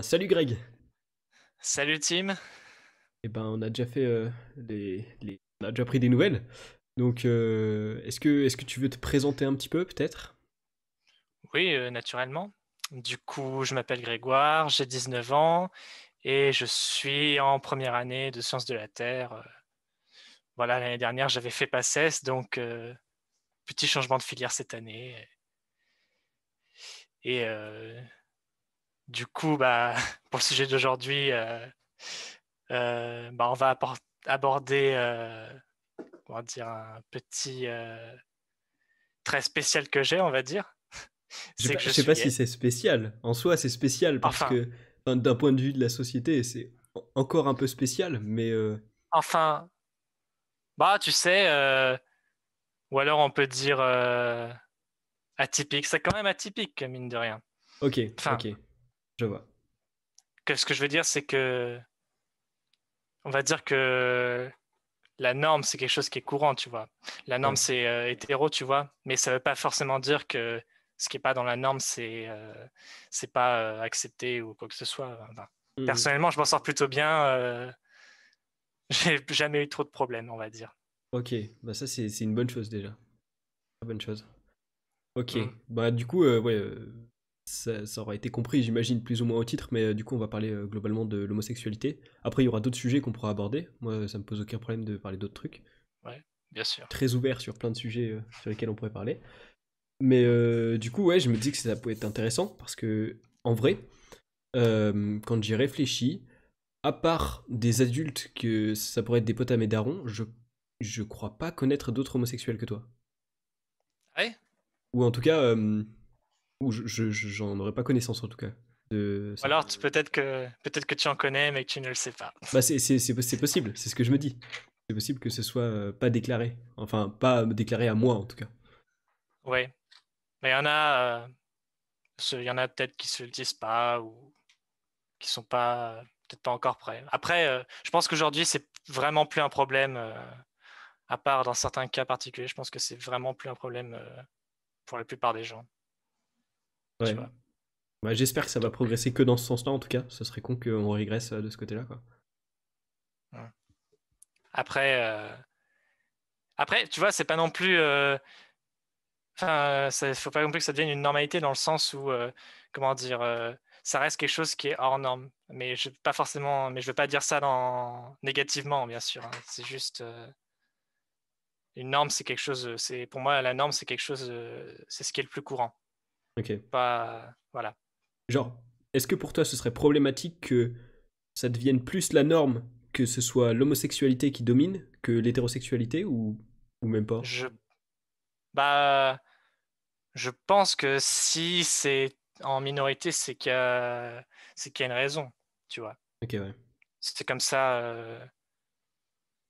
Salut Greg. Salut Tim. Eh ben, on a déjà fait euh, on a déjà pris des nouvelles. Donc, euh, est-ce que, est que tu veux te présenter un petit peu, peut-être Oui, euh, naturellement. Du coup, je m'appelle Grégoire, j'ai 19 ans et je suis en première année de sciences de la Terre. Voilà, l'année dernière, j'avais fait PACES, donc petit changement de filière cette année. Et du coup, bah, pour le sujet d'aujourd'hui, euh, euh, bah, on va aborder euh, dire, un petit très spécial que j'ai, on va dire. Je ne sais pas si c'est spécial. En soi, c'est spécial parce que d'un point de vue de la société, c'est encore un peu spécial, mais... Enfin, bah, tu sais, ou alors on peut dire atypique. C'est quand même atypique, mine de rien. Ok, ok. Je vois. ce que je veux dire, c'est que. On va dire que la norme, c'est quelque chose qui est courant, tu vois. La norme, c'est euh, hétéro, tu vois. Mais ça ne veut pas forcément dire que ce qui n'est pas dans la norme, c'est euh, pas euh, accepté ou quoi que ce soit. Hmm. Personnellement, je m'en sors plutôt bien. J'ai jamais eu trop de problèmes, on va dire. Ok, bah ça, c'est une bonne chose déjà. Une bonne chose. Ok, hmm. bah du coup, ouais, ça, aura été compris, j'imagine, plus ou moins au titre, mais euh, du coup, on va parler euh, globalement de l'homosexualité. Après, il y aura d'autres sujets qu'on pourra aborder. Moi, ça me pose aucun problème de parler d'autres trucs. Ouais, bien sûr. Très ouvert sur plein de sujets euh, sur lesquels on pourrait parler. Mais du coup, ouais, je me dis que ça pourrait être intéressant parce que, en vrai, quand j'y réfléchis, à part des adultes que ça pourrait être des potes à mes darons, je, je crois pas connaître d'autres homosexuels que toi. Ah ouais Ou en tout cas. Ou j'en je, aurais pas connaissance en tout cas. Ou alors peut-être que, peut que tu en connais mais que tu ne le sais pas. Bah, c'est possible, c'est ce que je me dis. C'est possible que ce soit euh, pas déclaré. Enfin, pas déclaré à moi en tout cas. Ouais. Mais il y en a, euh, y en a peut-être qui se le disent pas ou qui sont pas peut-être pas encore prêts. Après, euh, je pense qu'aujourd'hui c'est vraiment plus un problème, à part dans certains cas particuliers. Je pense que c'est vraiment plus un problème pour la plupart des gens. Bah, j'espère que ça va progresser que dans ce sens-là, en tout cas. Ce serait con qu'on régresse euh, de ce côté-là. Quoi. Après, euh, Après, tu vois, c'est pas non plus. il euh, Enfin, faut pas non plus que ça devienne une normalité dans le sens où, comment dire, ça reste quelque chose qui est hors norme. Mais je pas forcément, mais je veux pas dire ça dans... négativement, bien sûr. Hein. C'est juste une norme, c'est quelque chose. C'est pour moi, la norme, c'est quelque chose. c'est ce qui est le plus courant. Ok. Pas, voilà. Genre, est-ce que pour toi ce serait problématique que ça devienne plus la norme que ce soit l'homosexualité qui domine que l'hétérosexualité ou, ou même pas je... Bah, je pense que si c'est en minorité, c'est qu'il y, a... y, a une raison, tu vois. Ok, ouais. C'est comme ça, euh,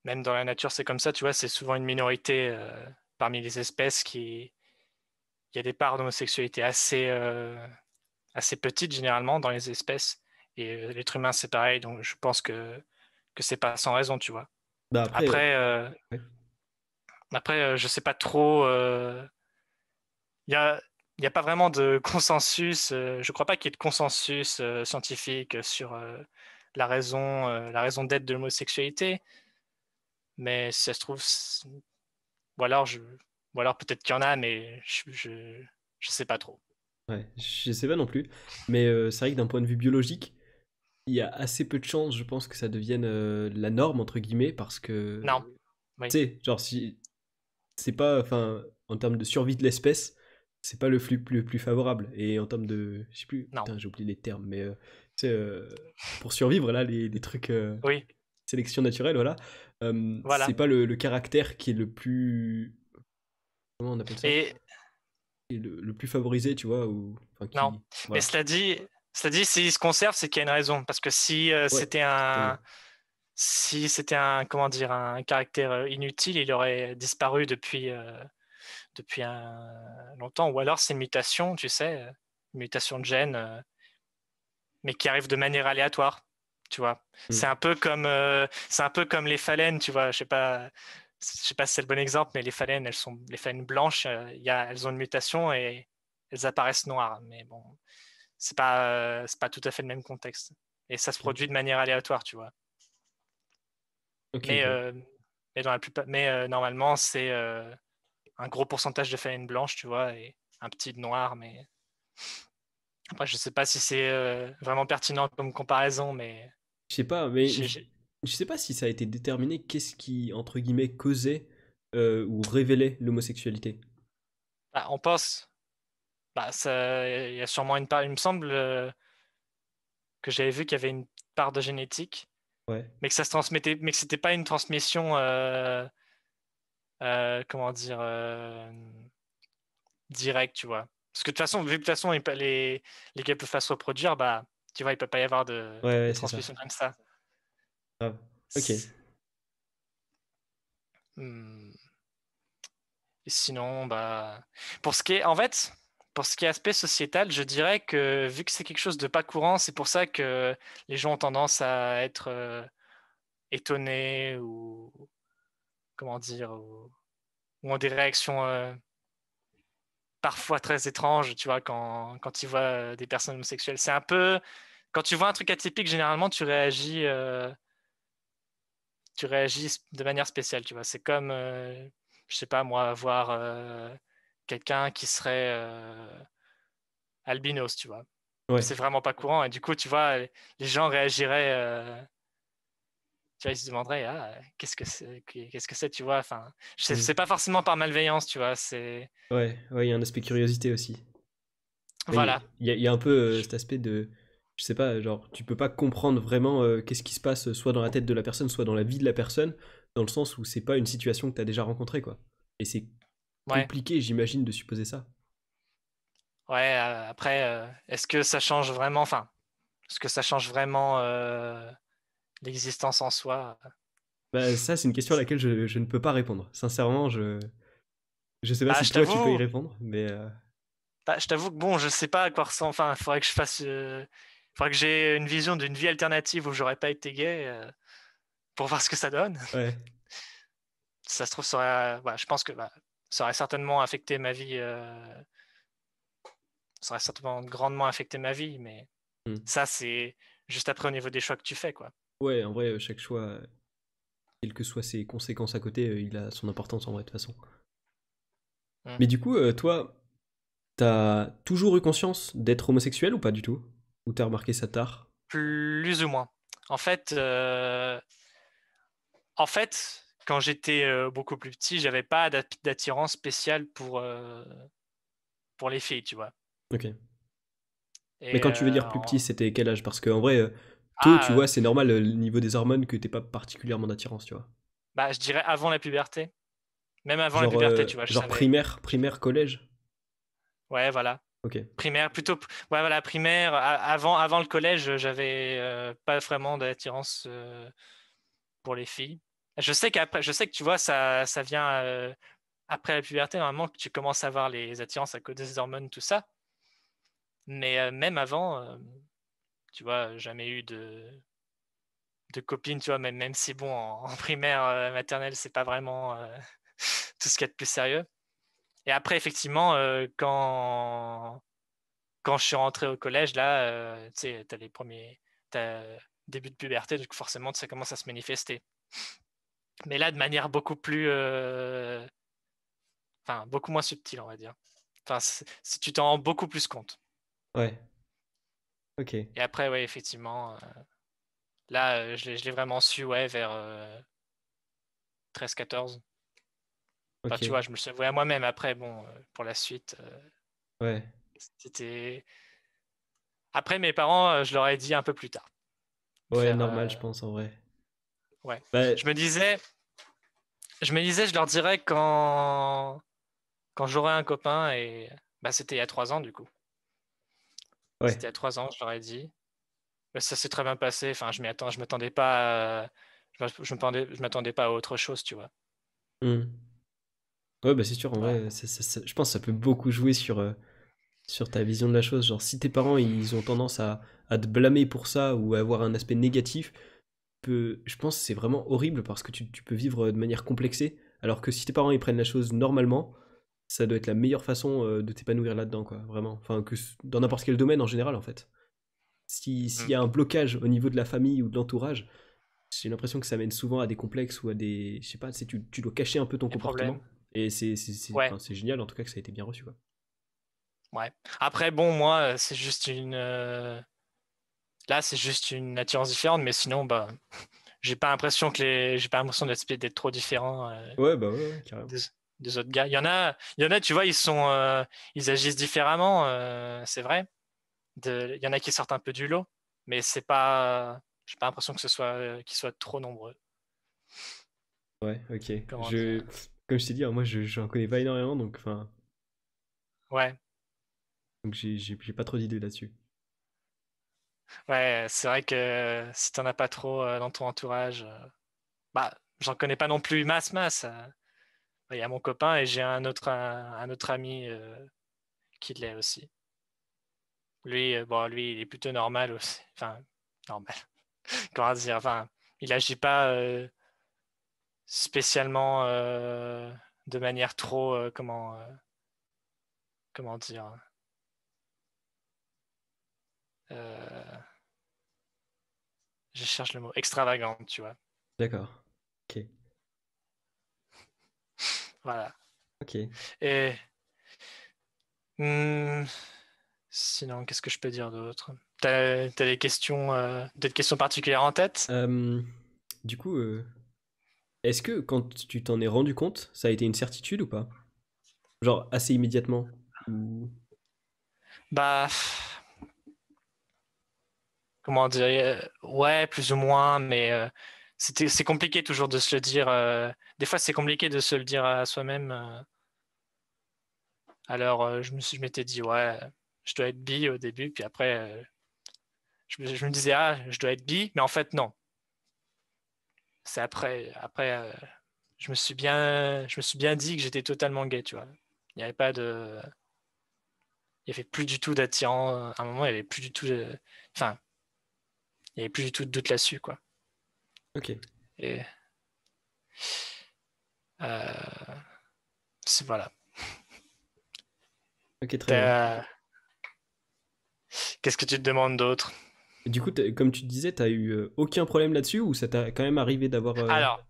même dans la nature, c'est comme ça, tu vois, c'est souvent une minorité euh, parmi les espèces qui, il y a des parts d'homosexualité assez, euh, assez petites généralement dans les espèces. Et euh, l'être humain, c'est pareil. Donc, je pense que, que c'est pas sans raison, tu vois. Bah, après, après, ne euh, après je sais pas trop. Il n'y a, y a pas vraiment de consensus. je crois pas qu'il y ait de consensus scientifique sur la raison, la raison d'être de l'homosexualité. Mais si ça se trouve, ou alors je, ou alors peut-être qu'il y en a, mais je ne sais pas trop. Ouais, je sais pas non plus. Mais euh, c'est vrai que d'un point de vue biologique, il y a assez peu de chances, je pense, que ça devienne euh, la norme, entre guillemets, parce que. Non. Tu sais, genre, si. C'est pas. Enfin, en termes de survie de l'espèce, c'est pas le flux le plus favorable. Et en termes de. Je sais plus. Putain, j'ai oublié les termes, mais. Euh, pour survivre, là, les, trucs. oui. Sélection naturelle, voilà. voilà. C'est pas le, caractère qui est le plus et... Le, plus favorisé, tu vois ou... Non, mais cela dit, cela dit, s'il se conserve, c'est qu'il y a une raison. Parce que si euh, c'était un. Si c'était un comment dire un caractère euh, inutile, il aurait disparu depuis euh, depuis un... longtemps. Ou alors c'est une mutation, tu sais, une mutation de gène, mais qui arrive de manière aléatoire tu vois. Hmm. C'est un peu comme c'est un peu comme les phalènes, tu vois. Je sais pas, je ne sais pas si c'est le bon exemple, mais les phalènes, elles sont les phalènes blanches, euh, Il y a, elles ont une mutation et elles apparaissent noires. Mais bon, c'est pas euh, c'est pas tout à fait le même contexte. Et ça se produit de manière aléatoire, tu vois. Euh, mais, dans la plupart, mais normalement, c'est un gros pourcentage de phalènes blanches, tu vois, et un petit de noir. Mais après, je ne sais pas si c'est vraiment pertinent comme comparaison, mais. Je sais pas, mais je sais pas si ça a été déterminé qu'est-ce qui, entre guillemets, causait euh, ou révélait l'homosexualité. Bah, on pense. Bah, il y a sûrement une part. Il me semble euh, que j'avais vu qu'il y avait une part de génétique, mais que ça se transmettait, mais que c'était pas une transmission. Euh, euh comment dire direct, tu vois. Parce que de toute façon, vu que de toute façon les, les gars peuvent se reproduire, bah, tu vois, il peut pas y avoir de, transmission comme ça. Ok. Et hmm. sinon, bah, pour ce qui est, en fait, pour ce qui est aspect sociétal, je dirais que vu que c'est quelque chose de pas courant, c'est pour ça que les gens ont tendance à être euh, étonnés ou comment dire ou, ont des réactions euh, parfois très étranges, tu vois, quand, quand ils voient euh, des personnes homosexuelles. C'est un peu quand tu vois un truc atypique, généralement tu réagis tu réagis de manière spéciale, tu vois. C'est comme, euh, je sais pas moi, voir euh, quelqu'un qui serait euh, albinos, tu vois. C'est vraiment pas courant. Et du coup, tu vois, les gens réagiraient. tu vois, ils se demanderaient, ah, qu'est-ce que c'est, qu'est-ce que c'est, tu vois. Enfin, c'est, mm. c'est pas forcément par malveillance, tu vois. C'est. Ouais, ouais, il y a un aspect curiosité aussi. Voilà. Il y, a un peu cet aspect de je sais pas, genre, tu peux pas comprendre vraiment euh, qu'est-ce qui se passe, euh, soit dans la tête de la personne, soit dans la vie de la personne, dans le sens où c'est pas une situation que t'as déjà rencontrée, quoi. Et c'est compliqué, j'imagine, de supposer ça. Ouais, euh, après, est-ce que ça change vraiment, enfin, est-ce que ça change vraiment l'existence en soi bah, ça, c'est une question à laquelle je, ne peux pas répondre. Sincèrement, je je sais pas bah, si toi tu peux y répondre, mais. Bah, je t'avoue que bon, je sais pas à quoi ressemble. Enfin, il faudrait que je fasse faudrait que j'ai une vision d'une vie alternative où j'aurais pas été gay euh, pour voir ce que ça donne. ça se trouve, ça bah, je pense que bah, ça aurait certainement affecté ma vie. Euh, ça aurait certainement grandement affecté ma vie, mais hmm. ça, c'est juste après au niveau des choix que tu fais. quoi. Ouais, en vrai, euh, chaque choix, quelles que soient ses conséquences à côté, il a son importance en vrai, de toute façon. Hmm. Mais du coup, toi, t'as toujours eu conscience d'être homosexuel ou pas du tout ou t'as remarqué ça tard Plus ou moins. En fait, euh, en fait quand j'étais euh, beaucoup plus petit, j'avais pas d'attirance spéciale pour, euh, pour les filles, tu vois. Ok. Mais quand tu veux dire plus petit, c'était quel âge Parce qu'en vrai, tôt, ah, tu vois, c'est normal, le niveau des hormones, que t'es pas particulièrement d'attirance, tu vois. Bah, je dirais avant la puberté. Même avant la puberté, tu vois. genre primaire, primaire, collège Ouais, voilà. Primaire, plutôt. voilà, primaire. Avant, avant le collège, j'avais euh, pas vraiment d'attirance euh, pour les filles. Je sais qu'après, je sais que tu vois, ça, vient euh, après la puberté, normalement, que tu commences à avoir les attirances à cause des hormones, tout ça. Mais même avant, tu vois, jamais eu de, de copine, tu vois, même, même si bon, en, primaire, maternelle, c'est pas vraiment tout ce qu'il y a de plus sérieux. Et après, effectivement, euh, quand... quand je suis rentré au collège, là, euh, tu sais, as les premiers. As début de puberté, donc forcément, ça commence à se manifester. Mais là, de manière beaucoup plus. Euh, enfin, beaucoup moins subtile, on va dire. Enfin, si tu t'en rends beaucoup plus compte. Ouais. Ok. Et après, ouais, effectivement. Là, je l'ai vraiment su, ouais, vers 13-14 tu vois, je me suis avoué à moi-même. Après, bon, euh, pour la suite, euh, ouais. c'était. Après, mes parents, euh, je leur ai dit un peu plus tard. Ouais, normal, je pense, en vrai. Ouais. Bah, je me disais, je me disais, je leur dirais quand, quand j'aurai un copain et bah, c'était il y a trois ans, du coup. Ouais. C'était il y a trois ans, je leur ai dit. ça s'est très bien passé. Enfin, je je m'attendais pas, à... je m'attendais, je m'attendais pas à autre chose, tu vois. Mm. Ouais, bah c'est sûr, en vrai, je pense que ça peut beaucoup jouer sur, euh, sur ta vision de la chose. Genre, si tes parents, ils ont tendance à, te blâmer pour ça ou à avoir un aspect négatif, je pense que c'est vraiment horrible parce que tu, peux vivre euh, de manière complexée, alors que si tes parents, ils prennent la chose normalement, ça doit être la meilleure façon euh, de t'épanouir là-dedans, quoi, vraiment. Enfin, que dans n'importe quel domaine en général, en fait. Si- S'il y a mm. un blocage au niveau de la famille ou de l'entourage, j'ai l'impression que ça mène souvent à des complexes ou à des... Je sais pas, tu, tu dois cacher un peu ton comportement. Et c'est génial en tout cas que ça a été bien reçu. Ouais. Après, bon, moi, euh, c'est juste une. Euh, là, c'est juste une attirance différente, mais sinon, bah, j'ai pas l'impression que les, j'ai pas l'impression d'être trop différent. Euh, ouais, bah ouais, Des... autres gars. Il y en a, il y en a, tu vois, ils sont, ils agissent différemment, c'est vrai. De... Il y en a qui sortent un peu du lot, mais c'est pas, j'ai pas l'impression que ce soit, qu'ils soient trop nombreux. Ouais, ok. je, comme je t'ai dit, hein, moi je n'en connais pas énormément, donc enfin. Ouais. Donc j'ai pas trop d'idées là-dessus. Ouais, c'est vrai que euh, si t'en as pas trop euh, dans ton entourage, euh, bah j'en connais pas non plus masse masse. Il y a mon copain et j'ai un autre un, autre ami qui l'est aussi. Lui, bon, lui, il est plutôt normal aussi. Enfin, normal. Comment dire Enfin, il agit pas spécialement euh, de manière trop euh, comment euh, comment dire je cherche le mot extravagante tu vois d'accord ok voilà ok et hmm, sinon qu'est-ce que je peux dire d'autre t'as as des questions des questions particulières en tête du coup est-ce que quand tu t'en es rendu compte, ça a été une certitude ou pas Genre assez immédiatement Bah. Comment dire euh, Ouais, plus ou moins, mais euh, c'est compliqué toujours de se le dire. Euh, des fois, c'est compliqué de se le dire à soi-même. Alors, je me je m'étais dit, ouais, je dois être bi au début, puis après, je, je, me disais, ah, je dois être bi, mais en fait, non c'est après, après euh, je, me suis bien, je me suis bien dit que j'étais totalement gay, tu vois. Il n'y avait pas de. Il n'y avait plus du tout d'attirant. Euh, à un moment, il n'y avait plus du tout de. Enfin, il n'y avait plus du tout de doute là-dessus, quoi. Ok. Et. Euh, voilà. Ok, très bien. Qu'est-ce que tu te demandes d'autre du coup, comme tu disais, tu eu euh, aucun problème là-dessus ou ça t'a quand même arrivé d'avoir. Euh, alors,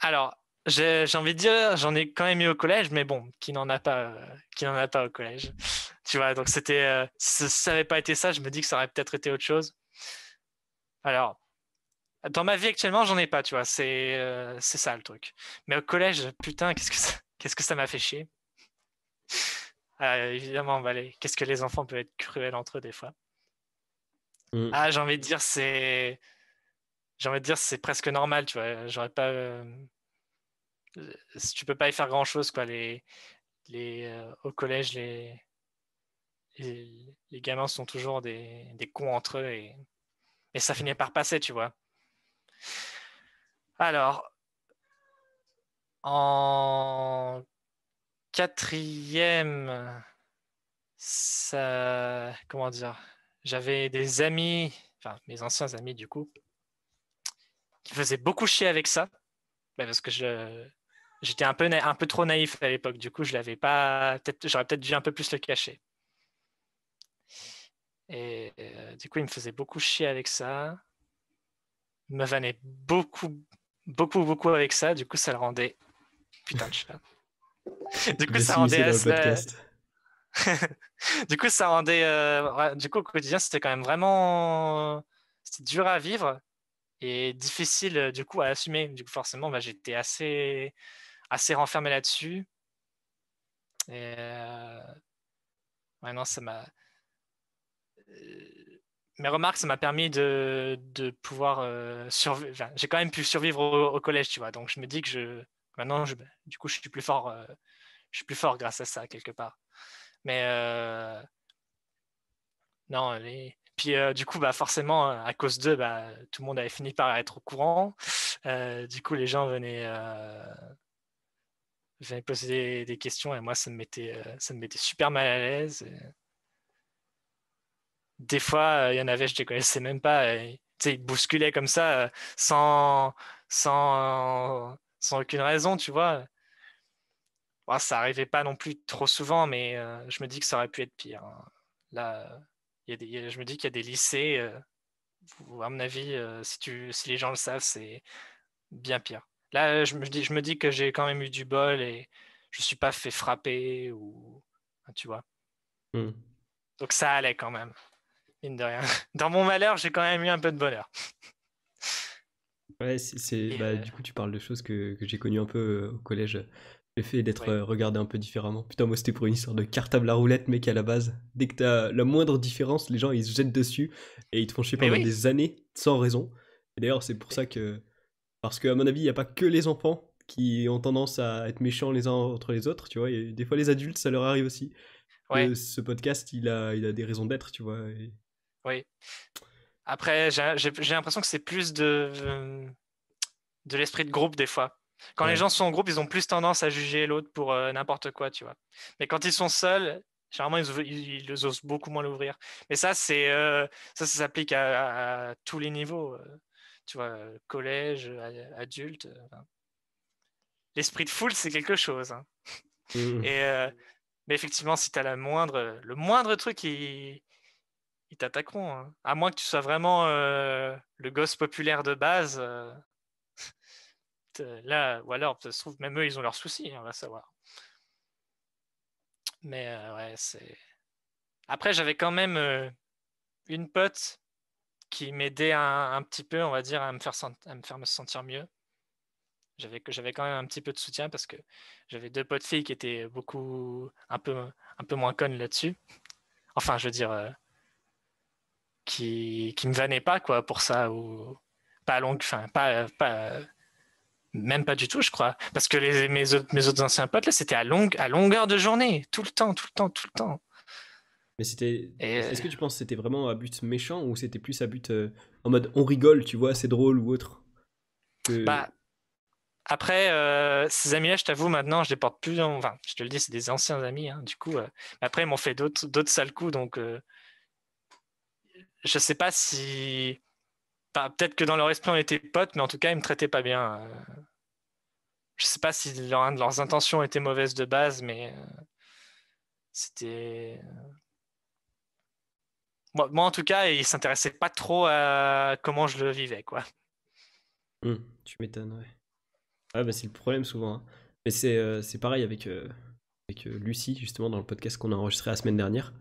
alors j'ai envie de dire, j'en ai quand même eu au collège, mais bon, qui n'en a pas, euh, qui n'en a pas au collège. tu vois, donc c'était, ça n'avait pas été ça, je me dis que ça aurait peut-être été autre chose. Alors, dans ma vie actuellement, j'en ai pas, tu vois, c'est, c'est ça le truc. Mais au collège, putain, qu'est-ce que ça, qu'est-ce que m'a fait chier. évidemment, bah, qu'est-ce que les enfants peuvent être cruels entre eux des fois. Mm. Ah, j'ai envie de dire, c'est. envie de dire, c'est presque normal, tu vois. J'aurais pas. Euh, tu peux pas y faire grand chose, quoi. Les, les, euh, au collège, les, gamins sont toujours des, cons entre eux et, ça finit par passer, tu vois. Alors, en quatrième, comment dire j'avais des amis, enfin mes anciens amis du coup, qui faisaient beaucoup chier avec ça, bah, parce que je, j'étais un peu, un peu trop naïf à l'époque, du coup je l'avais pas, j'aurais peut-être dû un peu plus le cacher. Et euh, du coup, il me faisait beaucoup chier avec ça. Ils me vannaient beaucoup, beaucoup, beaucoup avec ça. Du coup, ça le rendait. Putain de chat. du coup, ça rendait assez. du coup, ça rendait. Euh, du coup, au quotidien, c'était quand même vraiment. C'était dur à vivre et difficile, euh, du coup, à assumer. Du coup, forcément, bah, j'étais assez, assez renfermé là-dessus. Et. Euh, mes remarques, ça m'a permis de, pouvoir survivre. j'ai quand même pu survivre au, collège, tu vois. Donc, je me dis que je. Maintenant, du coup, je suis plus fort. je suis plus fort grâce à ça, quelque part. Mais euh, non, puis euh, du coup, bah, forcément, à cause d'eux, bah, tout le monde avait fini par être au courant. Euh, du coup, les gens venaient, venaient poser des, questions et moi, ça me mettait, ça super mal à l'aise. Des fois, il y en avait, je ne les connaissais même pas. Et, ils bousculaient comme ça sans, sans, sans aucune raison, tu vois ça arrivait pas non plus trop souvent, mais euh, je me dis que ça aurait pu être pire. Hein. Là, je me dis qu'il y a des lycées, euh, à mon avis, euh, si, si, les gens le savent, c'est bien pire. Là, je me dis, je me dis que j'ai quand même eu du bol et je ne suis pas fait frapper ou. Tu vois. Hmm. Donc ça allait quand même, mine de rien. Dans mon malheur, j'ai quand même eu un peu de bonheur. Ouais, c'est, bah, du coup, tu parles de choses que, que j'ai connues un peu au collège. Le fait d'être euh, regardé un peu différemment. Putain, moi c'était pour une histoire de cartable à roulette, mec, à la base. Dès que t'as la moindre différence, les gens ils se jettent dessus et ils te font chier pendant des années sans raison. Et d'ailleurs, c'est pour ça que. Parce qu'à mon avis, il n'y a pas que les enfants qui ont tendance à être méchants les uns entre les autres, tu vois. des fois, les adultes, ça leur arrive aussi. ce podcast, il a, il a des raisons d'être, tu vois. Oui. Après, j'ai l'impression que c'est plus de, de l'esprit de groupe des fois. Quand les gens sont en groupe, ils ont plus tendance à juger l'autre pour euh, n'importe quoi, tu vois. Mais quand ils sont seuls, généralement, ils, osent beaucoup moins l'ouvrir. Mais ça, c'est euh, ça, s'applique à, tous les niveaux, euh, tu vois, collège, adulte. L'esprit de foule, c'est quelque chose. Hein. Mmh. Et, mais effectivement, si tu as la moindre, le moindre truc, ils, ils t'attaqueront. Hein. À moins que tu sois vraiment le gosse populaire de base euh, là, ou alors, ça se trouve, même eux, ils ont leurs soucis, hein, on va savoir. Mais euh, ouais, c'est. Après, j'avais quand même euh, une pote qui m'aidait un, petit peu, on va dire, à me faire, à me, faire me sentir mieux. J'avais, j'avais quand même un petit peu de soutien parce que j'avais deux potes filles qui étaient beaucoup, un peu, un peu moins connes là-dessus. Enfin, je veux dire, qui, qui me vannaient pas, quoi, pour ça, ou pas longue, enfin, pas, pas, même pas du tout, je crois. Parce que les, mes, autres, mes autres anciens potes, là, c'était à, longue à longueur de journée. Tout le temps, tout le temps, tout le temps. Mais c'était. Est-ce que tu euh, penses que c'était vraiment à but méchant ou c'était plus à but euh, en mode on rigole, tu vois, c'est drôle ou autre Bah. Après, euh, ces amis-là, je t'avoue, maintenant, je les porte plus. En... Enfin, je te le dis, c'est des anciens amis. Hein, du coup, après, ils m'ont fait d'autres, d'autres sales coups. Donc, je sais pas si. peut-être que dans leur esprit, on était potes, mais en tout cas, ils me traitaient pas bien je sais pas si leurs intentions étaient mauvaises de base, mais euh, c'était. Euh, moi, en tout cas, ils s'intéressaient pas trop à comment je le vivais, quoi. Hmm, tu m'étonnes, ouais. ouais ah, bah, c'est le problème souvent. Hein. Mais euh, c'est pareil avec, Lucie, justement, dans le podcast qu'on a enregistré la semaine dernière.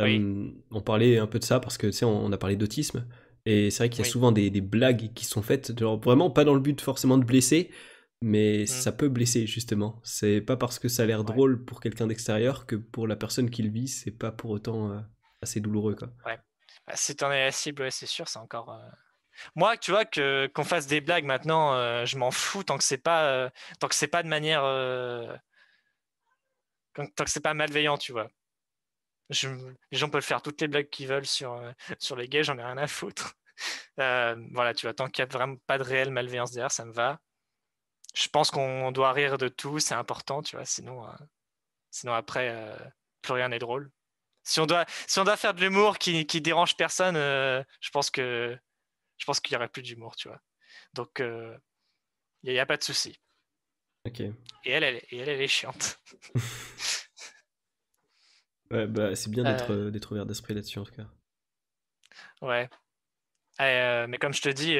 on parlait un peu de ça parce que, tu sais, on, a parlé d'autisme. Et c'est vrai qu'il y a souvent des, blagues qui sont faites, vraiment pas dans le but forcément de blesser, mais mmh. ça peut blesser justement. C'est pas parce que ça a l'air drôle pour quelqu'un d'extérieur que pour la personne qui le vit, c'est pas pour autant euh, assez douloureux quoi. Ouais. Bah, si t'en es la cible, ouais, c'est sûr, c'est encore. Euh. Moi, tu vois que qu'on fasse des blagues maintenant, euh, je m'en fous tant que c'est pas tant que c'est pas de manière tant que c'est pas malveillant, tu vois. les gens peuvent faire toutes les blagues qu'ils veulent sur sur les gays, j'en ai rien à foutre. voilà, tu vois, tant qu'il n'y a vraiment pas de réelle malveillance derrière, ça me va je pense qu'on doit rire de tout, c'est important, tu vois, sinon, euh, sinon après, euh, plus rien n'est drôle. Si on, doit, si on doit faire de l'humour qui, qui dérange personne, euh, je pense que je pense qu'il n'y aurait plus d'humour, tu vois. Donc, il n'y a, pas de souci. Et elle, elle, elle, est chiante. Bah, c'est bien d'être ouvert d'esprit là-dessus, en tout cas. Ouais. mais comme je te dis,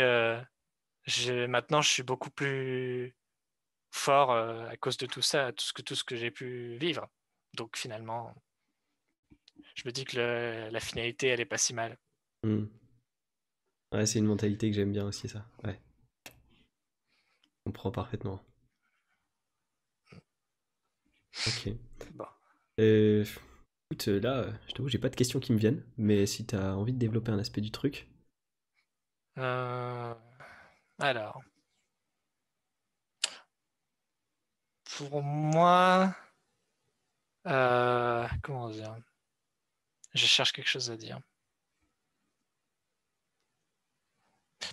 maintenant, je suis beaucoup plus fort euh, à cause de tout ça, tout ce que, tout ce que j'ai pu vivre. Donc finalement, je me dis que la finalité, elle est pas si mal. Hmm. Ouais, c'est une mentalité que j'aime bien aussi, ça. Ouais. On prend parfaitement. Ok. Bon. Euh, écoute, là, je t'avoue, j'ai pas de questions qui me viennent, mais si tu as envie de développer un aspect du truc. Euh, alors, pour moi, euh, comment dire Je cherche quelque chose à dire.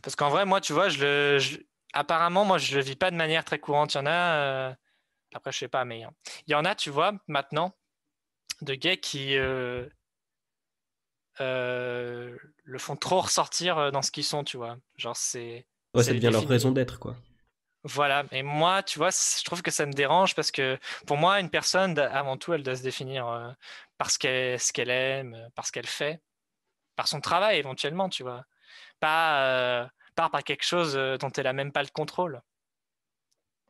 Parce qu'en vrai, moi, tu vois, je le, apparemment, moi, je le vis pas de manière très courante. Il y en a, euh, après, je sais pas, mais hein. il y en a, tu vois, maintenant, de gays qui euh, le font trop ressortir dans ce qu'ils sont, tu vois. Genre, c'est. ça devient leur raison d'être, quoi. Voilà, et moi, tu vois, je trouve que ça me dérange parce que pour moi, une personne, avant tout, elle doit se définir euh, par ce qu'elle, aime, euh, par ce qu'elle fait, par son travail éventuellement, tu vois. Pas, euh, par quelque chose dont elle n'a même pas le contrôle.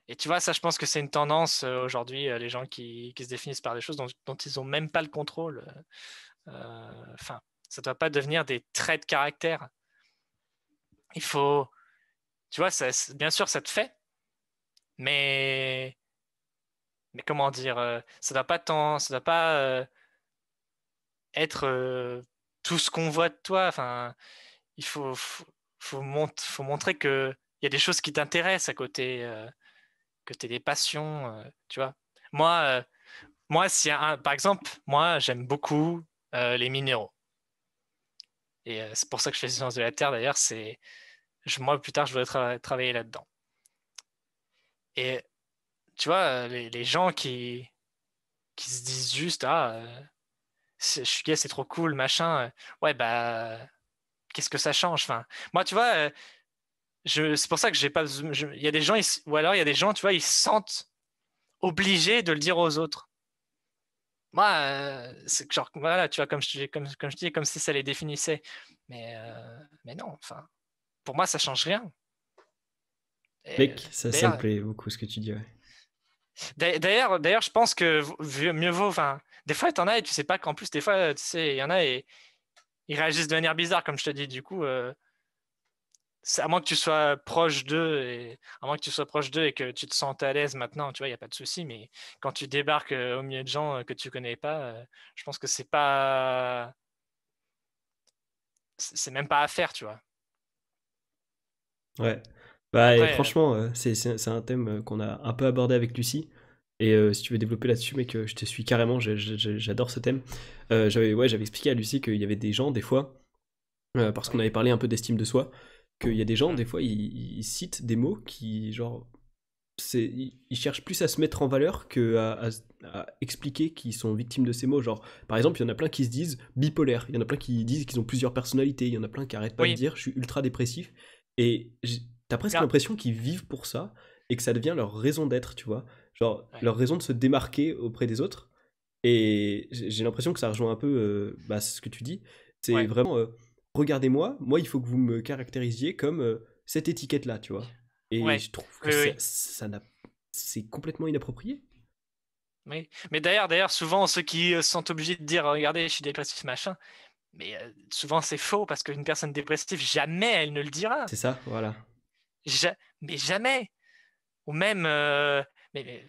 Et tu vois, ça, je pense que c'est une tendance aujourd'hui, les gens qui, se définissent par des choses dont, ils n'ont même pas le contrôle. Enfin, ça ne doit pas devenir des traits de caractère. Il faut, tu vois, bien sûr, ça te fait, mais mais comment dire, euh, ça ne doit pas tant, ça va pas euh, être euh, tout ce qu'on voit de toi. Enfin, il faut, faut, montrer qu'il y a des choses qui t'intéressent à côté, que tu as des passions, tu vois. Moi, moi par exemple, moi, j'aime beaucoup les minéraux. Et c'est pour ça que je fais sciences de la Terre, d'ailleurs, c'est moi plus tard, je voudrais travailler là-dedans. Et tu vois, les, gens qui, qui se disent juste Ah, euh, je suis gay, c'est trop cool, machin. Ouais, bah, qu'est-ce que ça change enfin, Moi, tu vois, euh, c'est pour ça que j'ai pas. Il y a des gens, ou alors il y a des gens, tu vois, ils se sentent obligés de le dire aux autres. Moi, euh, c'est genre, voilà, tu vois, comme je, comme, comme je dis, comme si ça les définissait. Mais, mais non, enfin, pour moi, ça change rien ça, me plaît beaucoup ce que tu dis. D'ailleurs, d'ailleurs, je pense que mieux vaut. Enfin, des fois, en as et tu sais pas qu'en plus, des fois, tu sais, il y en a et ils réagissent de manière bizarre, comme je te dis. Du coup, euh, à moins que tu sois proche d'eux et à moins que tu sois proche d'eux et que tu te sentes à l'aise maintenant, tu vois, il y a pas de souci. Mais quand tu débarques euh, au milieu de gens euh, que tu connais pas, je pense que c'est pas, c'est même pas à faire, tu vois. Ouais. Bah, franchement, euh, c'est un thème euh, qu'on a un peu abordé avec Lucie. Et euh, si tu veux développer là-dessus, mais que je te suis carrément, j'adore ce thème. j'avais ouais, expliqué à Lucie qu'il y avait des gens, des fois, parce qu'on avait parlé un peu d'estime de soi, qu'il y a des gens, des fois, ils, citent des mots qui, genre, ils, ils cherchent plus à se mettre en valeur qu'à à, expliquer qu'ils sont victimes de ces mots. Genre, par exemple, il y en a plein qui se disent bipolaire, il y en a plein qui disent qu'ils ont plusieurs personnalités, il y en a plein qui arrêtent pas de dire je suis ultra dépressif. Et t'as presque l'impression qu'ils vivent pour ça et que ça devient leur raison d'être, tu vois. Genre, leur raison de se démarquer auprès des autres. Et j'ai l'impression que ça rejoint un peu euh, bah, ce que tu dis. C'est vraiment, euh, regardez-moi, moi, il faut que vous me caractérisiez comme euh, cette étiquette-là, tu vois. Et je trouve que ça, c'est complètement inapproprié. Oui. Mais d'ailleurs, d'ailleurs, souvent, ceux qui sont obligés de dire, regardez, je suis dépressif, machin, mais souvent c'est faux parce qu'une personne dépressive, jamais elle ne le dira. C'est ça, voilà mais jamais. Ou même, euh, mais,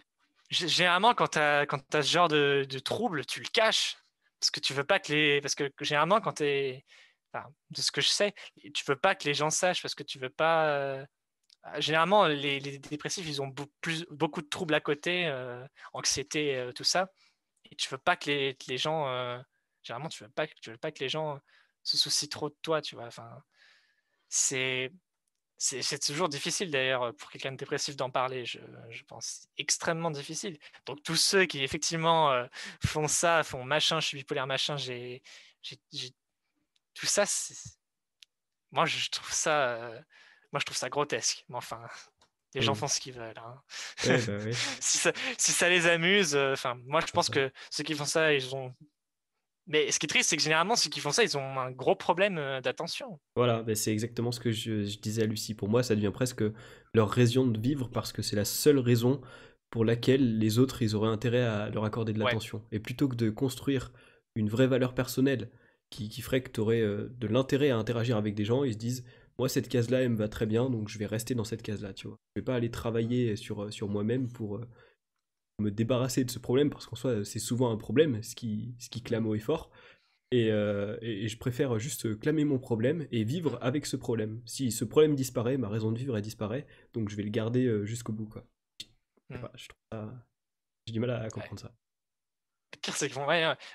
généralement, quand tu as, ce genre de, trouble, tu le caches. Parce que tu veux pas que les. Parce que généralement, quand tu es. de ce que je sais, tu veux pas que les gens sachent parce que tu veux pas. Euh, généralement, les, dépressifs, ils ont beaucoup, beaucoup de troubles à côté, euh, anxiété, tout ça. Et tu veux pas que les, gens. généralement, tu veux, pas, tu veux pas que les gens se soucient trop de toi, tu vois. Enfin, c'est c'est toujours difficile d'ailleurs euh, pour quelqu'un de dépressif d'en parler, je, je pense, extrêmement difficile. Donc tous ceux qui effectivement euh, font ça, font machin, je suis bipolaire, machin, j'ai tout ça, moi je trouve ça, euh, moi je trouve ça grotesque. Mais enfin, les gens font ce qu'ils veulent. Hein. Bah si, ça, si, ça, les amuse, enfin moi je pense que ceux qui font ça, ils ont mais ce qui est triste, c'est que généralement, ceux qui font ça, ils ont un gros problème euh, d'attention. Voilà, ben, c'est exactement ce que je, disais à Lucie. Pour moi, ça devient presque leur raison de vivre parce que c'est la seule raison pour laquelle les autres, ils auraient intérêt à leur accorder de l'attention. Et plutôt que de construire une vraie valeur personnelle qui, ferait que tu aurais euh, de l'intérêt à interagir avec des gens, ils se disent, moi, cette case-là, elle me va très bien, donc je vais rester dans cette case-là, tu vois. Je vais pas aller travailler sur, euh, sur moi-même pour me débarrasser de ce problème parce qu'en soi, c'est souvent un problème, ce qui, ce qui clame haut et fort. Euh, et, et, je préfère juste clamer mon problème et vivre avec ce problème. Si ce problème disparaît, ma raison de vivre elle disparaît, donc je vais le garder euh, jusqu'au bout. Quoi. je mm. J'ai du mal à comprendre ça. pire, c'est qu'ils font.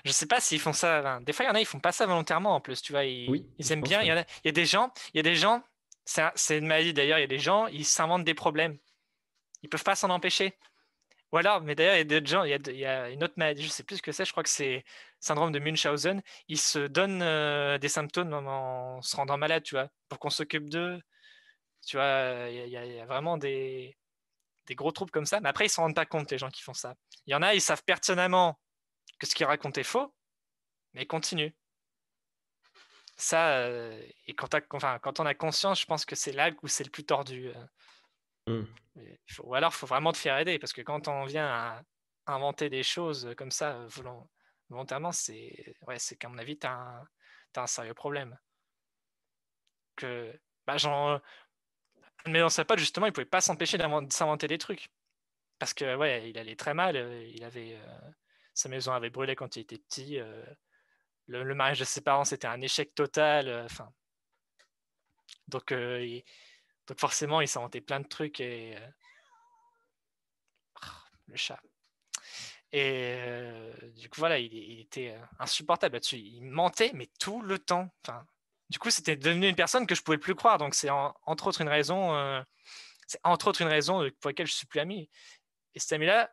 Je sais pas s'ils font ça. des fois, il y en a, ils font pas ça volontairement en plus. Tu vois, ils, oui, ils aiment bien. Il y, a, des gens, il y a des gens. C'est une maladie d'ailleurs. Il y a des gens, ils s'inventent des problèmes. Ils peuvent pas s'en empêcher. Ou mais d'ailleurs, il y a gens, il y a, une autre maladie, je ne sais plus ce que c'est, je crois que c'est syndrome de Munchausen. Ils se donnent euh, des symptômes en, se rendant malade, tu vois, pour qu'on s'occupe d'eux. Tu vois, il y, a, vraiment des, gros troubles comme ça. Mais après, ils ne s'en rendent pas compte, les gens qui font ça. Il y en a, ils savent pertinemment que ce qu'ils racontent est faux, mais ils continuent. Ça, euh, et quand, on a conscience, je pense que c'est là où c'est le plus tordu. Euh. Mmh. ou alors, il faut vraiment te faire aider, parce que quand on vient à inventer des choses euh, comme ça euh, volontairement, c'est ouais, qu'à mon avis, tu as, un, sérieux problème. Que, bah, genre, mais dans sa pote, justement, il pouvait pas s'empêcher de s'inventer des trucs. Parce que, ouais, il allait très mal. Euh, il avait, sa maison avait brûlé quand il était petit. le, mariage de ses parents, c'était un échec total. Enfin. donc, il, donc forcément, il s'est ont plein de trucs et... Euh, ah, le chat. Et euh, du coup, voilà, il, était euh, insupportable là-dessus. Il mentait, mais tout le temps. Enfin, du coup, c'était devenu une personne que je pouvais plus croire. Donc c'est entre autres une raison... c'est entre autres une raison pour laquelle je suis plus ami. Et cet ami-là,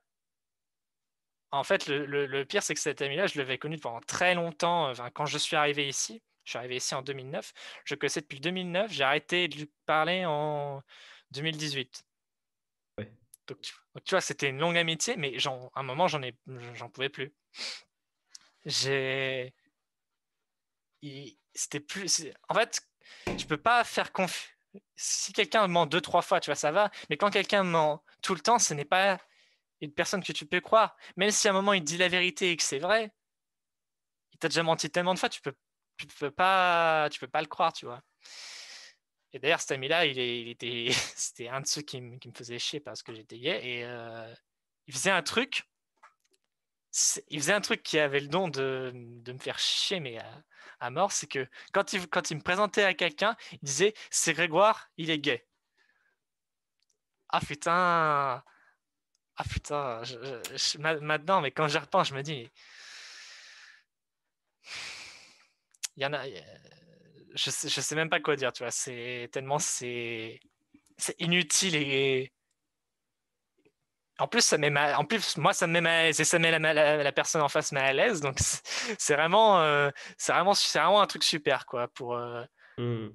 en fait, le, pire, c'est que cet ami-là, je l'avais connu pendant très longtemps. quand je suis arrivé ici, je suis arrivé ici en 2009. Je connaissais depuis 2009. J'ai arrêté de lui parler en 2018. Donc, tu, vois, c'était une longue amitié, mais à un moment, j'en j'en pouvais plus. J'ai. C'était plus. En fait, je peux pas faire confiance. Si quelqu'un ment deux, trois fois, tu vois, ça va. Mais quand quelqu'un ment tout le temps, ce n'est pas une personne que tu peux croire. Même si à un moment il dit la vérité et que c'est vrai, il t'a déjà menti tellement de fois, tu peux tu peux pas, tu peux pas le croire, tu vois. Et d'ailleurs, cet ami-là, il, était, c'était un de ceux qui, me, qui me faisait chier parce que j'étais gay. Et euh, il faisait un truc, il faisait un truc qui avait le don de, de me faire chier, mais à, mort, c'est que quand il, quand il me présentait à quelqu'un, il disait c'est Grégoire, il est gay. Ah putain, ah putain, maintenant, mais quand j'y repense, je me dis il Je sais, je sais même pas quoi dire, tu vois. C'est tellement c'est c'est inutile et en plus ça met mal en plus moi ça me met mal et ça met la, la, personne en face mal à l'aise donc c'est vraiment euh, c'est vraiment c'est vraiment un truc super quoi pour euh, mmh.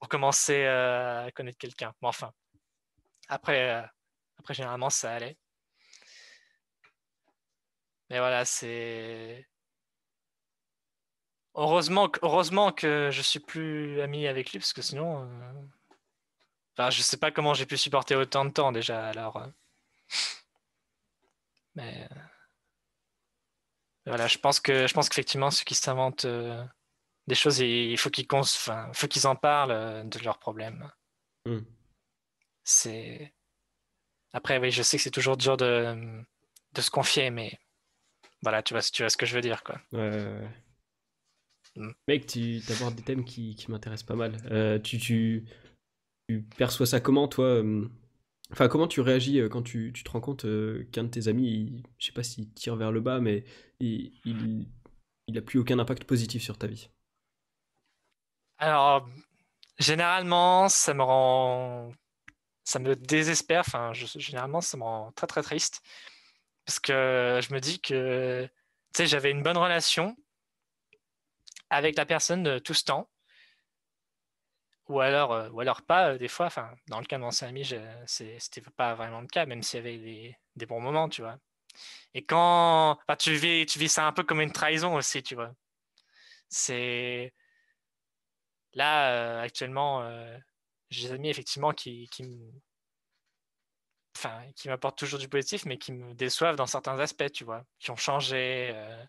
pour commencer euh, à connaître quelqu'un. Mais enfin après après généralement ça allait. Mais voilà c'est Heureusement, heureusement que je suis plus ami avec lui, parce que sinon. Je euh, Enfin, je sais pas comment j'ai pu supporter autant de temps déjà, alors. Euh. Mais. Euh, voilà, je pense que je pense qu'effectivement, ceux qui s'inventent des choses, il faut qu'ils enfin, qu'ils en parlent de leurs problèmes. Hmm. C'est. Après, oui, je sais que c'est toujours dur de, de se confier, mais voilà, tu vois, tu ce que je veux dire, quoi. Mm. Mec, tu abordes des thèmes qui, qui m'intéressent pas mal. Euh, tu, tu, perçois ça comment, toi euh, Enfin, comment tu réagis euh, quand tu, tu te rends compte qu'un de tes amis, je sais pas s'il tire vers le bas, mais il, il, il a plus aucun impact positif sur ta vie Alors, généralement, ça me rend ça me désespère. Enfin, généralement, ça me rend très très triste parce que je me dis que tu sais, j'avais une bonne relation avec la personne tout ce temps. Ou alors, euh, ou alors pas, euh, des fois, enfin, dans le cas de mon ami, c'était pas vraiment le cas, même s'il y avait des, bons moments, tu vois. Et quand tu vis, tu vis ça un peu comme une trahison aussi, tu vois. C'est là, euh, actuellement, j'ai des amis effectivement qui, qui enfin, qui m'apportent toujours du positif, mais qui me déçoivent dans certains aspects, tu vois, qui ont changé, euh,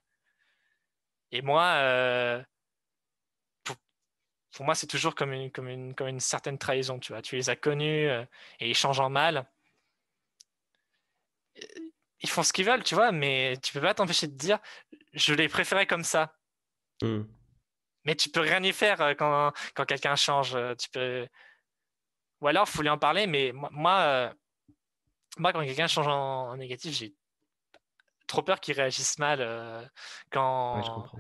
et moi, euh, pour, moi, c'est toujours comme une, comme, comme une certaine trahison. Tu vois, tu les as connus euh, et ils changent en mal. Euh, ils font ce qu'ils veulent, tu vois, mais tu peux pas t'empêcher de dire, je les préférais comme ça. Hmm. Mais tu peux rien y faire quand, quand quelqu'un change. Tu peux... Ou alors, il faut lui en parler, mais moi, moi, quand quelqu'un change en négatif, j'ai trop peur qu'ils réagissent mal euh, quand. Ouais,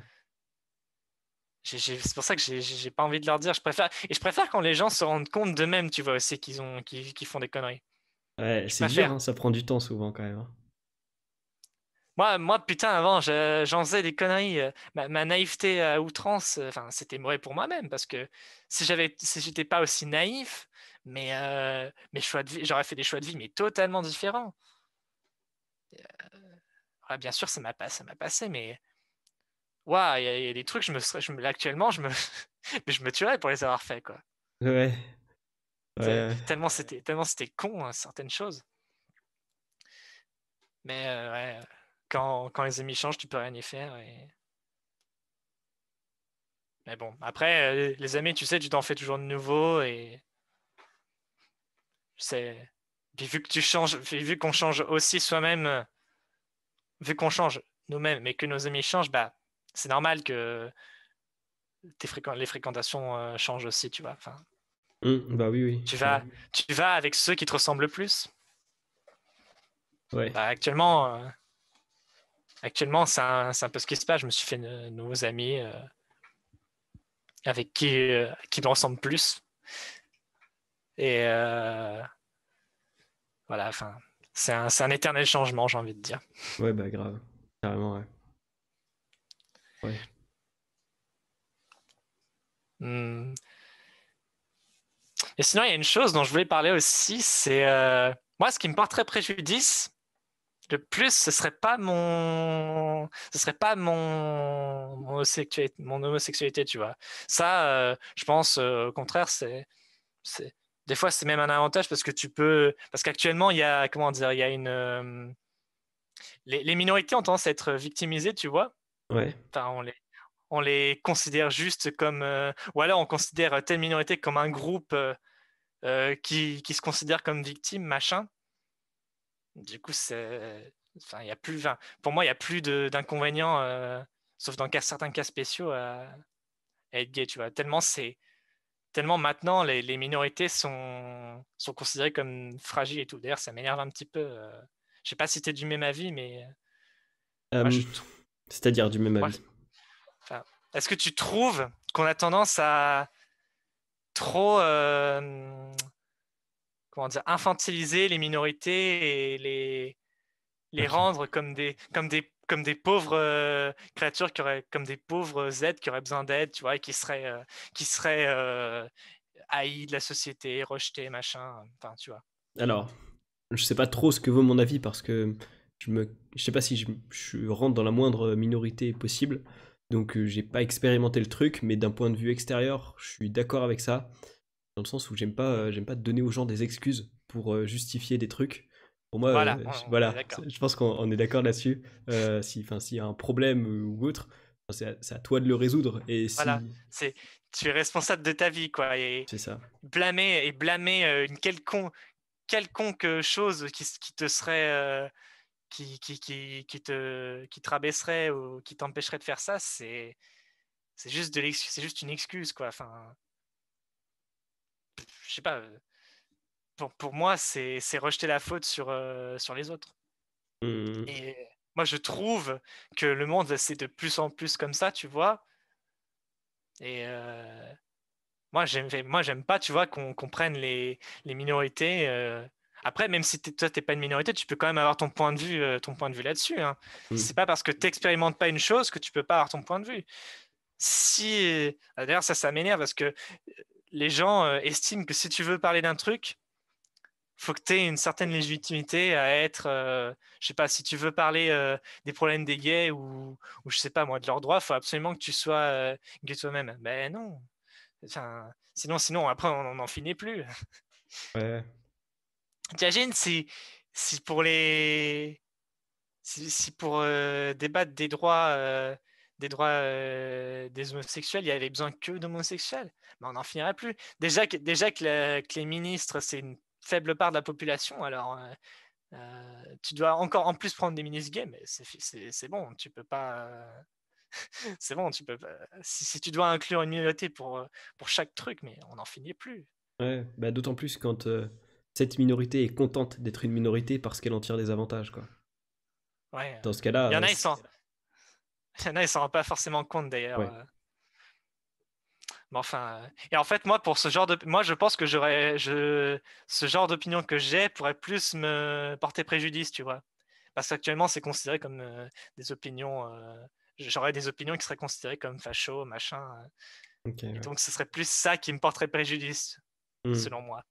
je C'est pour ça que j'ai pas envie de leur dire. Je préfère et je préfère quand les gens se rendent compte d'eux-mêmes, tu vois aussi qu'ils ont, qui font des conneries. Ouais, c'est dur, hein, ça prend du temps souvent quand même. Hein. Moi, moi, putain, avant, j'en faisais des conneries. Euh, ma, naïveté à outrance, euh, enfin, c'était mauvais pour moi-même parce que si j'avais, si j'étais pas aussi naïf, mais mes choix de vie, j'aurais fait des choix de vie mais totalement différents bien sûr, ça m'a passé, mais waouh, il y, a des trucs, je me, je actuellement, je me, je me tuerais pour les avoir faits, quoi. Tellement c'était, tellement c'était con hein, certaines choses. Mais euh, quand, quand les amis changent, tu peux rien y faire. Mais bon, après, euh, les amis, tu sais, tu t'en fais toujours de nouveau et c'est. Puis vu que tu changes, vu qu'on change aussi soi-même vu qu'on change nous-mêmes Mais que nos amis changent, bah, c'est normal que les fréquentations euh, changent aussi, tu vois. Enfin, hum, bah oui, oui. Tu vas, tu vas avec ceux qui te ressemblent le plus. Ouais. Bah, actuellement, euh, actuellement c'est un, peu ce qui se passe. Je me suis fait de nouveaux amis euh, avec qui, qui me ressemblent plus. Et voilà, enfin c'est un, éternel changement, j'ai envie de dire. Ouais, bah grave, carrément, ouais. ouais. Hmm. Et sinon, il y a une chose dont je voulais parler aussi, c'est euh, moi, ce qui me porterait préjudice le plus, ce serait pas mon, ce serait pas mon, mon homosexualité, tu vois. Ça, euh, je pense, euh, au contraire, c'est, des fois, c'est même un avantage parce que tu peux. Parce qu'actuellement, il y a, comment dire, il y a une. Euh, les, minorités ont tendance à être victimisées, tu vois. Ouais. Enfin, on les, on les considère juste comme. Euh, ou alors, on considère telle minorité comme un groupe euh, qui, qui, se considère comme victime, machin. Du coup, c'est. Enfin, il y a plus. pour moi, il n'y a plus d'inconvénients, sauf dans certains cas spéciaux, à être gay, tu vois. Tellement c'est tellement maintenant les, minorités sont, sont, considérées comme fragiles et tout. D'ailleurs, ça m'énerve un petit peu. Euh, je ne sais pas si tu es du même avis, mais. Euh, euh, c'est-à-dire du même avis. Est-ce que tu trouves qu'on a tendance à trop. comment dire Infantiliser les minorités et les, les rendre comme des, comme des comme des pauvres euh, créatures qui auraient, comme des pauvres Z qui auraient besoin d'aide, tu vois, qui seraient, euh, qui seraient euh, haïs de la société, rejetés, machin. Enfin, tu vois. Alors, je sais pas trop ce que vaut mon avis parce que je me, sais pas si je, je rentre dans la moindre minorité possible, donc j'ai pas expérimenté le truc, mais d'un point de vue extérieur, je suis d'accord avec ça, dans le sens où j'aime pas, j'aime pas donner aux gens des excuses pour justifier des trucs moi, voilà, euh, voilà je pense qu'on est d'accord là-dessus. Euh, S'il y a un problème ou autre, c'est à, toi de le résoudre. Et si... Voilà, c'est tu es responsable de ta vie, quoi. Et ça. Blâmer et blâmer euh, une quelconque, chose qui, te serait euh, qui, qui, te qui te rabaisserait ou qui t'empêcherait de faire ça, c'est c'est juste de c'est juste une excuse, quoi. Enfin, je sais pas pour, moi, c'est rejeter la faute sur, euh, sur les autres. Mmh, mmh. Et moi, je trouve que le monde, c'est de plus en plus comme ça, tu vois. Et euh, moi, j'aime pas, tu vois, qu'on comprenne prenne les, minorités. Euh. après, même si toi, tu n'es pas une minorité, tu peux quand même avoir ton point de vue, euh, vue là-dessus. Hein. Mmh. C'est pas parce que tu n'expérimentes pas une chose que tu peux pas avoir ton point de vue. Si, d'ailleurs, ça, ça m'énerve parce que les gens estiment que si tu veux parler d'un truc, faut que tu aies une certaine légitimité à être, Je euh, je sais pas, si tu veux parler euh, des problèmes des gays ou, ou, je sais pas moi, de leurs droits, faut absolument que tu sois euh, gay toi-même. Ben non. sinon, sinon, après, on n'en finit plus. Ouais. T'imagines si, si pour les. Si, pour débattre des droits des droits des homosexuels, il y avait besoin que d'homosexuels. Mais ben, on n'en finirait plus. Déjà que, déjà que les ministres, c'est une faible part de la population. Alors, euh, euh, tu dois encore en plus prendre des mini-games. C'est bon, tu peux pas. Euh, c'est bon, tu peux pas. Si, tu dois inclure une minorité pour, pour chaque truc, mais on n'en finit plus. Ouais, bah, d'autant plus quand cette minorité est contente d'être une minorité parce qu'elle en tire des avantages, quoi. Ouais. Dans ce cas-là. Il y en a, ils s'en. rendent pas forcément compte d'ailleurs enfin, euh, et en fait, moi, pour ce genre de, moi, je pense que j'aurais, je, ce genre d'opinion que j'ai pourrait plus me porter préjudice, tu vois, parce qu'actuellement, c'est considéré comme euh, des opinions. Euh, j'aurais des opinions qui seraient considérées comme facho, machin. Donc, ce serait plus ça qui me porterait préjudice, hmm. selon moi.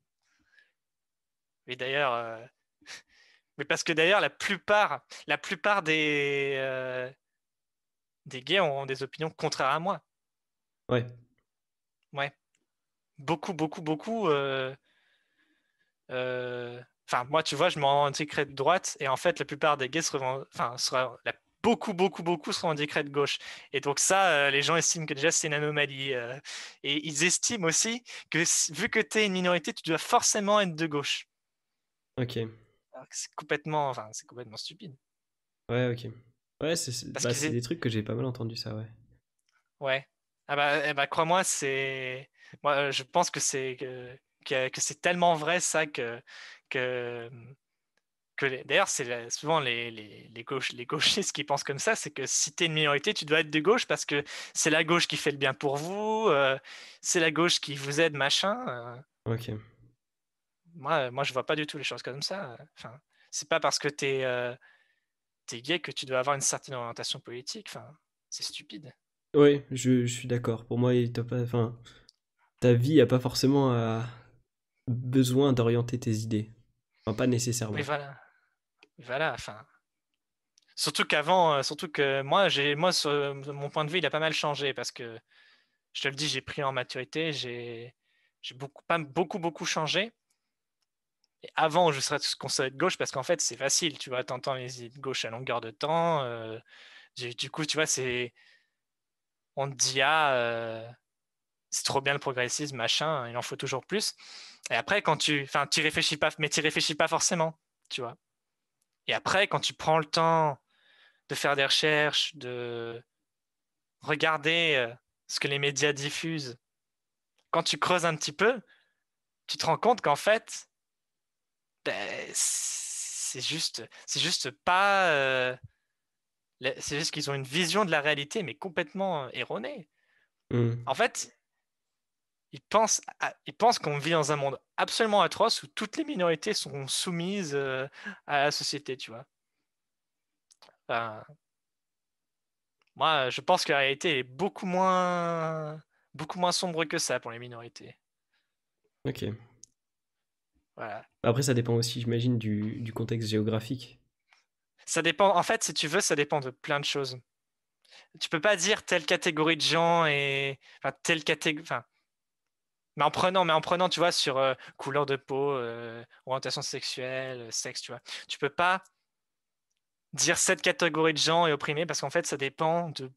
Mais d'ailleurs, mais parce que d'ailleurs, la plupart, la plupart des des gays ont des opinions contraires à moi. Ouais. Ouais. Beaucoup, beaucoup, beaucoup. Euh, euh, enfin, moi, tu vois, je me décret de droite et en fait, la plupart des gays seront, enfin, sera... beaucoup, beaucoup, beaucoup se décret de gauche. Et donc, ça, euh, les gens estiment que déjà, c'est une anomalie. Et ils estiment aussi que vu que tu es une minorité, tu dois forcément être de gauche. Ok. C'est complètement, enfin, c'est complètement stupide. Ouais, ok. Ouais, c'est bah, des trucs que j'ai pas mal entendu, ça, ouais. Ouais. Ah bah, eh bah, crois-moi, c'est. Moi, euh, je pense que c'est que, que c'est tellement vrai ça que que, que d'ailleurs c'est souvent les, les, les, gauches, les gauchistes qui pensent comme ça, c'est que si tu es une minorité, tu dois être de gauche parce que c'est la gauche qui fait le bien pour vous, euh, c'est la gauche qui vous aide, machin. Euh. Ok. Moi, moi, je vois pas du tout les choses comme ça. Enfin, c'est pas parce que tu es, es gay que tu dois avoir une certaine orientation politique. Enfin, c'est stupide. Oui, je, suis d'accord. Pour moi, t'as pas, enfin, ta vie n'a pas forcément euh, besoin d'orienter tes idées. Enfin, pas nécessairement. Mais voilà. Voilà, enfin. Surtout qu'avant, euh, surtout que moi, j'ai, moi, mon point de vue, il a pas mal changé parce que, je te le dis, j'ai pris en maturité, j'ai, j'ai beaucoup, pas, beaucoup, beaucoup changé. Et avant, je serais tout ce savait de gauche parce qu'en fait, c'est facile, tu vois, t'entends les idées de gauche à longueur de temps. Euh, du coup, tu vois, c'est on te dit ah euh, c'est trop bien le progressisme machin il en faut toujours plus et après quand tu enfin tu réfléchis pas mais tu réfléchis pas forcément tu vois et après quand tu prends le temps de faire des recherches de regarder euh, ce que les médias diffusent quand tu creuses un petit peu tu te rends compte qu'en fait ben, c'est juste c'est juste pas euh, c'est juste qu'ils ont une vision de la réalité, mais complètement euh, erronée. Hmm. En fait, ils pensent, ils pensent qu'on vit dans un monde absolument atroce où toutes les minorités sont soumises euh, à la société, tu vois. moi, je pense que la réalité est beaucoup moins, beaucoup moins sombre que ça pour les minorités. Ok. Voilà. Après, ça dépend aussi, j'imagine, du contexte géographique. Ça dépend, en fait, si tu veux, ça dépend de plein de choses. Tu peux pas dire telle catégorie de gens et enfin, telle catégorie. mais en prenant, mais en prenant, tu vois, sur euh, couleur de peau, euh, orientation sexuelle, euh, sexe, tu vois. Tu peux pas dire cette catégorie de gens est opprimée parce qu'en fait, ça dépend de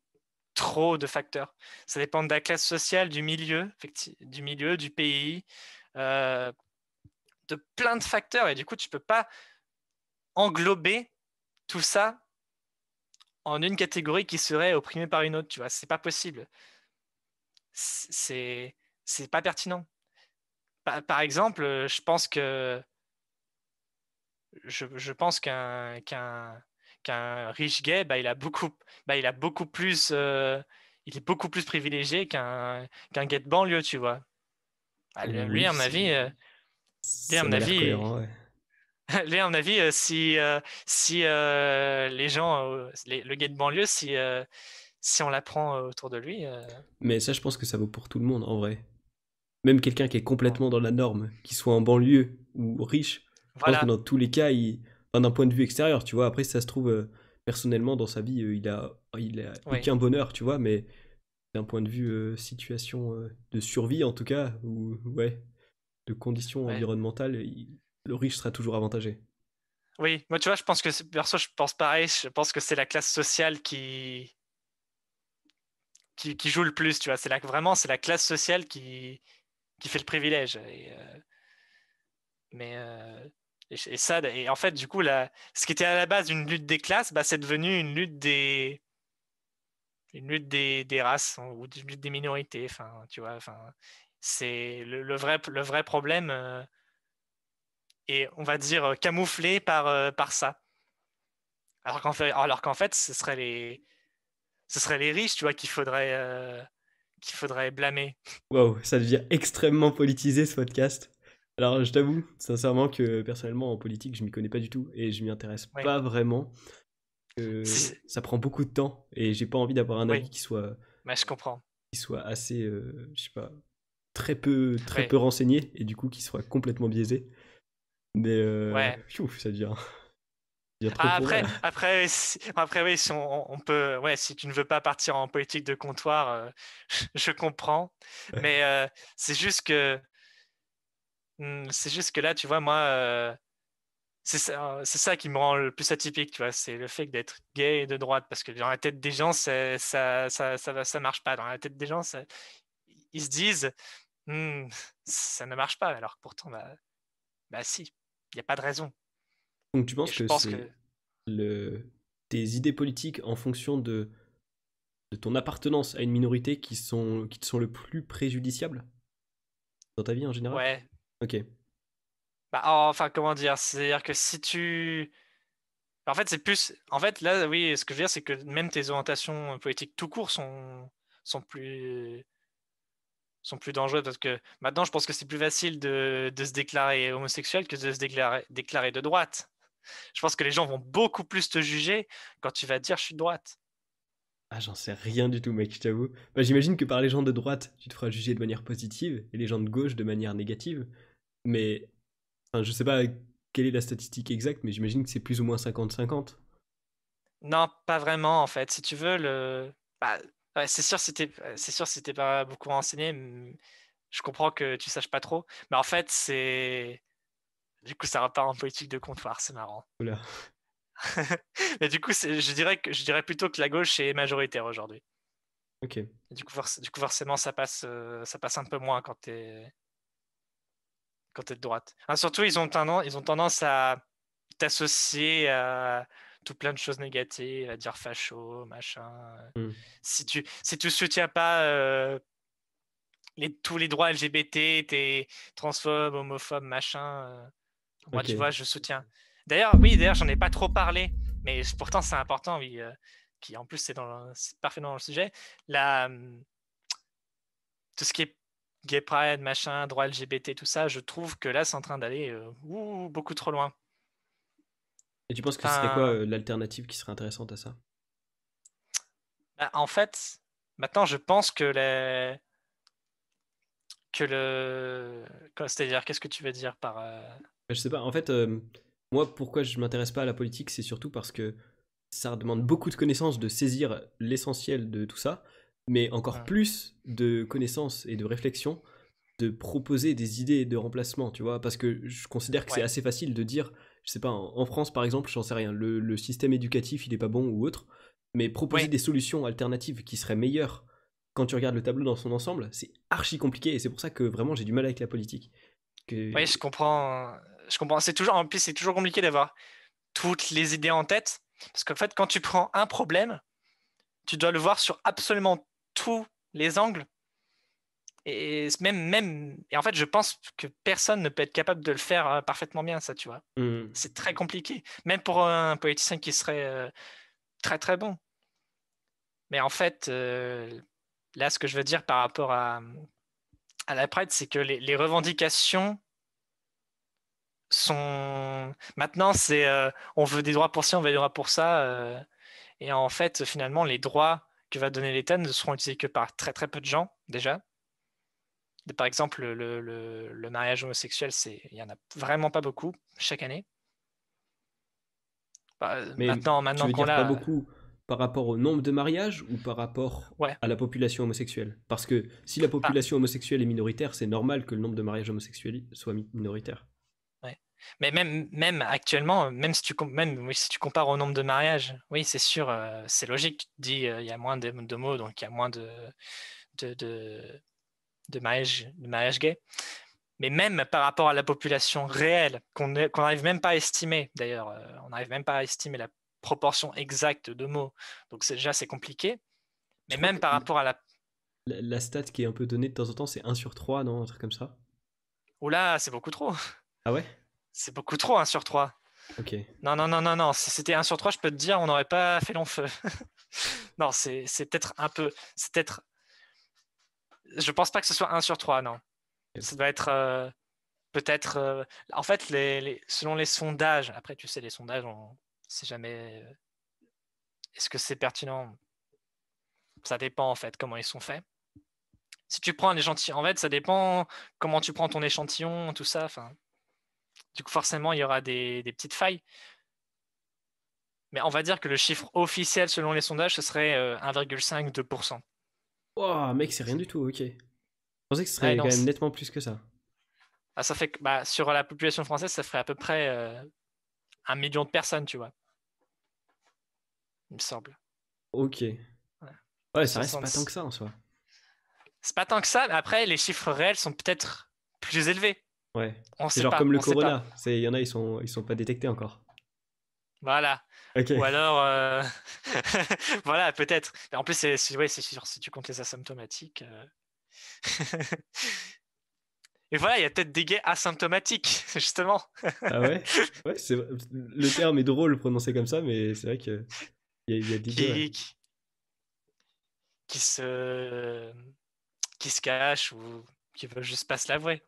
trop de facteurs. Ça dépend de la classe sociale, du milieu, du milieu, du pays, de plein de facteurs. Et du coup, tu ne peux pas englober tout ça en une catégorie qui serait opprimée par une autre. Tu vois, c'est pas possible. C'est c'est pas pertinent. Par, exemple, je pense que je, pense qu'un qu'un qu'un riche gay, bah, il a beaucoup bah, il a beaucoup plus euh, il est beaucoup plus privilégié qu'un qu'un gay de banlieue, tu vois. Bah, lui, à mon avis, euh, avis, ouais. Là à mon avis, euh, si, euh, si euh, les gens, le gars de banlieue, si, si on l'apprend autour de lui. Mais ça, je pense que ça vaut pour tout le monde en vrai. Même quelqu'un qui est complètement dans la norme, qui soit en banlieue ou riche, dans tous les cas, d'un point de vue extérieur, tu vois. Après, ça se trouve, personnellement, dans sa vie, il a, il aucun bonheur, tu vois, mais d'un point de vue situation de survie en tout cas ou ouais de conditions environnementales il, le riche sera toujours avantagé. Oui, moi tu vois, je pense que perso, je pense pareil. Je pense que c'est la classe sociale qui... qui, joue le plus. Tu vois, c'est là vraiment c'est la classe sociale qui qui fait le privilège. Et, euh, mais euh, Et, ça, et en fait, du coup, là, ce qui était à la base une lutte des classes, bah, c'est devenu une lutte des une lutte des, des races ou une lutte des minorités. Enfin, tu vois, enfin, c'est le, vrai le vrai problème. Euh, et on va dire euh, camouflé par, euh, par ça. Alors qu'en fait, alors qu'en fait, ce serait les, ce serait les riches, tu vois, qu'il faudrait, euh, qu'il faudrait blâmer. Waouh, ça devient extrêmement politisé ce podcast. Alors, je t'avoue, sincèrement, que personnellement, en politique, je m'y connais pas du tout et je m'y intéresse pas vraiment. ça prend beaucoup de temps et j'ai pas envie d'avoir un avis qui soit. je comprends. Qui soit assez, je sais pas, très peu, très peu renseigné et du coup qui soit complètement biaisé. Mais euh, ouais. ça après, après, après, oui, si on, on, peut, ouais, si tu ne veux pas partir en politique de comptoir, euh, je comprends. Mais euh, c'est juste que, hmm, c'est juste que là, tu vois, moi, c'est ça, qui me rend le plus atypique, tu vois, c'est le fait d'être gay et de droite, parce que dans la tête des gens, ça, ça, ça, ça, marche pas. Dans la tête des gens, ils se disent, hmm, ça ne marche pas, alors que pourtant, bah, bah si. Il n'y a pas de raison. Donc tu penses que, tes idées politiques en fonction de... ton appartenance à une minorité qui, sont... qui te sont le plus préjudiciables dans ta vie en général Ouais. Ok. Bah, enfin, comment dire C'est-à-dire que si tu. En fait, c'est plus. En fait, là, oui, ce que je veux dire, c'est que même tes orientations politiques tout court sont, sont plus sont plus dangereux parce que maintenant, je pense que c'est plus facile de, de, se déclarer homosexuel que de se déclarer, déclarer de droite. Je pense que les gens vont beaucoup plus te juger quand tu vas dire je suis de droite. Ah, j'en sais rien du tout, mec, je t'avoue. Bah, j'imagine que par les gens de droite, tu te feras juger de manière positive et les gens de gauche de manière négative. Mais je sais pas quelle est la statistique exacte, mais j'imagine que c'est plus ou moins 50-50. Non, pas vraiment, en fait. Si tu veux, le. Bah, c'est sûr, c'était, euh, c'est sûr, c'était pas beaucoup renseigné. Je comprends que tu saches pas trop, mais en fait, c'est du coup, ça repart en politique de comptoir, c'est marrant. mais du coup, je dirais que je dirais plutôt que la gauche est majoritaire aujourd'hui. Ok. Du coup, forcément, ça passe, euh, ça passe un peu moins quand t'es quand es de droite. surtout, ils ont tendance, ils ont tendance à t'associer à tout plein de choses négatives, à dire facho, machin. Euh. Mmh. Si tu si tu soutiens pas euh, les, tous les droits LGBT, t'es transphobe, homophobe, machin. Euh, moi, tu vois, je soutiens. D'ailleurs, oui, d'ailleurs, j'en ai pas trop parlé, mais pourtant c'est important, oui. qui en plus c'est dans parfaitement dans le sujet. La, hum, tout ce qui est gay pride, machin, droit LGBT, tout ça, je trouve que là c'est en train d'aller beaucoup trop loin. Et tu penses que c'était quoi euh, l'alternative qui serait intéressante à ça bah, En fait, maintenant, je pense que les... que le c'est-à-dire qu'est-ce que tu veux dire par euh, je sais pas en fait euh, moi pourquoi je m'intéresse pas à la politique c'est surtout parce que ça demande beaucoup de connaissances de saisir l'essentiel de tout ça mais encore plus de connaissances et de réflexion de proposer des idées de remplacement tu vois parce que je considère que c'est assez facile de dire je sais pas, en, France par exemple, j'en sais rien, le, système éducatif il est pas bon ou autre, mais proposer des solutions alternatives qui seraient meilleures quand tu regardes le tableau dans son ensemble, c'est archi compliqué et c'est pour ça que vraiment j'ai du mal avec la politique. Oui, je comprends. Je comprends. C'est toujours, en plus, c'est toujours compliqué d'avoir toutes les idées en tête parce qu'en fait, quand tu prends un problème, tu dois le voir sur absolument tous les angles et même, même, et en fait, je pense que personne ne peut être capable de le faire euh, parfaitement bien, ça, tu vois. Mmh. C'est très compliqué, même pour un politicien qui serait euh, très très bon. Mais en fait, euh, là, ce que je veux dire par rapport à, à la prête c'est que les, revendications sont. Maintenant, c'est on veut des droits pour ci, on veut des droits pour ça. et en fait, finalement, les droits que va donner l'État ne seront utilisés que par très très peu de gens, déjà par exemple, le, mariage homosexuel, il n'y en a vraiment pas beaucoup chaque année. Bah, Mais maintenant, maintenant qu'on l'a. Pas beaucoup par rapport au nombre de mariages ou par rapport à la population homosexuelle Parce que si la ah. population homosexuelle est minoritaire, c'est normal que le nombre de mariages homosexuels soit minoritaire. Mais même, même actuellement, même si, tu, même, si tu compares au nombre de mariages, oui, c'est sûr, euh, c'est logique. Tu dis, euh, il y a moins d'homos, donc il y a moins de, de, de mariage, de gay. Mais même par rapport à la population réelle, qu'on n'arrive même pas à estimer, d'ailleurs, euh, on n'arrive même pas à estimer la proportion exacte de mots. Donc déjà, c'est compliqué. Mais même par rapport à la... la... stat qui est un peu donnée de temps en temps, c'est 1 sur 3, non Un truc comme ça Oula, oh c'est beaucoup trop. Ah ouais C'est beaucoup trop, 1 sur 3. Ok. Non, non, non, non, non. Si c'était 1 sur 3, je peux te dire, on n'aurait pas fait long feu. non, c'est peut-être un peu... C'est peut-être je pense pas que ce soit 1 sur 3, non. Ça doit être euh, peut-être. Euh, en fait, selon les sondages, après, tu sais, les sondages, on sait jamais. Euh, est-ce que c'est pertinent Ça dépend, en fait, comment ils sont faits. Si tu prends un échantillon, en fait, ça dépend comment tu prends ton échantillon, tout ça. du coup, forcément, il y aura des, des, petites failles. Mais on va dire que le chiffre officiel selon les sondages, ce serait 1,5-2%. Oh mec, c'est rien du tout, ok. Je pensais que ce serait quand même nettement plus que ça. Ah, ça fait bah, sur la population française, ça ferait à peu près euh, un million de personnes, tu vois. Il me semble. Ok. Ouais, c'est ça reste pas tant que ça en soi. C'est pas tant que ça, mais après, les chiffres réels sont peut-être plus élevés. Ouais. C'est genre comme le corona. Il y en a, ils sont, ils sont pas détectés encore. Voilà. Ou alors, euh, voilà, peut-être. En plus, c'est ouais, sûr, si tu comptes les asymptomatiques. Euh. Et voilà, il y a peut-être des gays asymptomatiques, justement. ah ouais, ouais Le terme est drôle prononcé comme ça, mais c'est vrai qu'il y, a, y a des gays. Qui... se... qui se cachent ou qui veulent juste pas se l'avouer.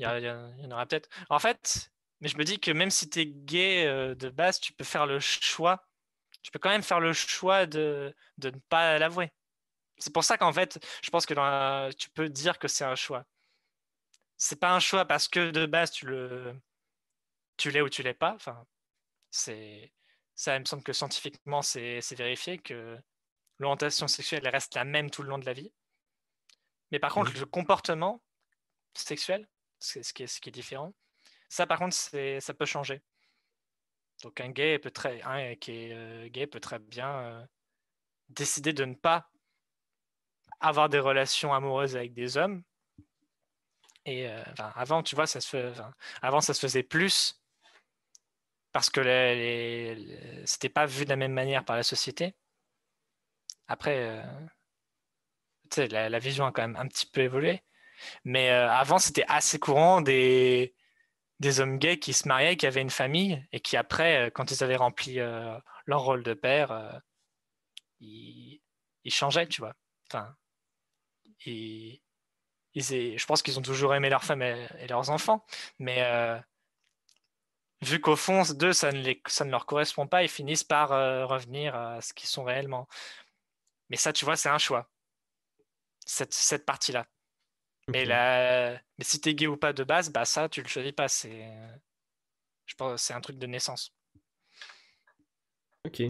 Il y en aura peut-être. En fait, mais je me dis que même si tu es gay euh, de base, tu peux faire le choix. Tu peux quand même faire le choix de, ne pas l'avouer. C'est pour ça qu'en fait, je pense que tu peux dire que c'est un choix. C'est pas un choix parce que de base, tu le tu l'es ou tu l'es pas. Enfin, c'est ça, il me semble que scientifiquement, c'est vérifié que l'orientation sexuelle reste la même tout le long de la vie. Mais par contre, le comportement sexuel, c'est ce qui est différent, ça, par contre, ça peut changer. Donc, un gay peut très, qui est euh, gay peut très bien euh, décider de ne pas avoir des relations amoureuses avec des hommes. Et euh, avant, tu vois, ça se avant, ça se faisait plus parce que ce n'était c'était pas vu de la même manière par la société. Après, la, la, vision a quand même un petit peu évolué. Mais avant, c'était assez courant des, des hommes gays qui se mariaient, qui avaient une famille, et qui après, euh, quand ils avaient rempli euh, leur rôle de père, euh, ils, changeaient, tu vois. Enfin, ils, je pense qu'ils ont toujours aimé leur femme et, leurs enfants, mais vu qu'au fond, d'eux, ça, ne, leur correspond pas, ils finissent par revenir à ce qu'ils sont réellement. Mais ça, tu vois, c'est un choix, cette partie-là. Mais, la... Mais si t'es gay ou pas de base, bah ça, tu le choisis pas. C'est, je pense, c'est un truc de naissance. Ok.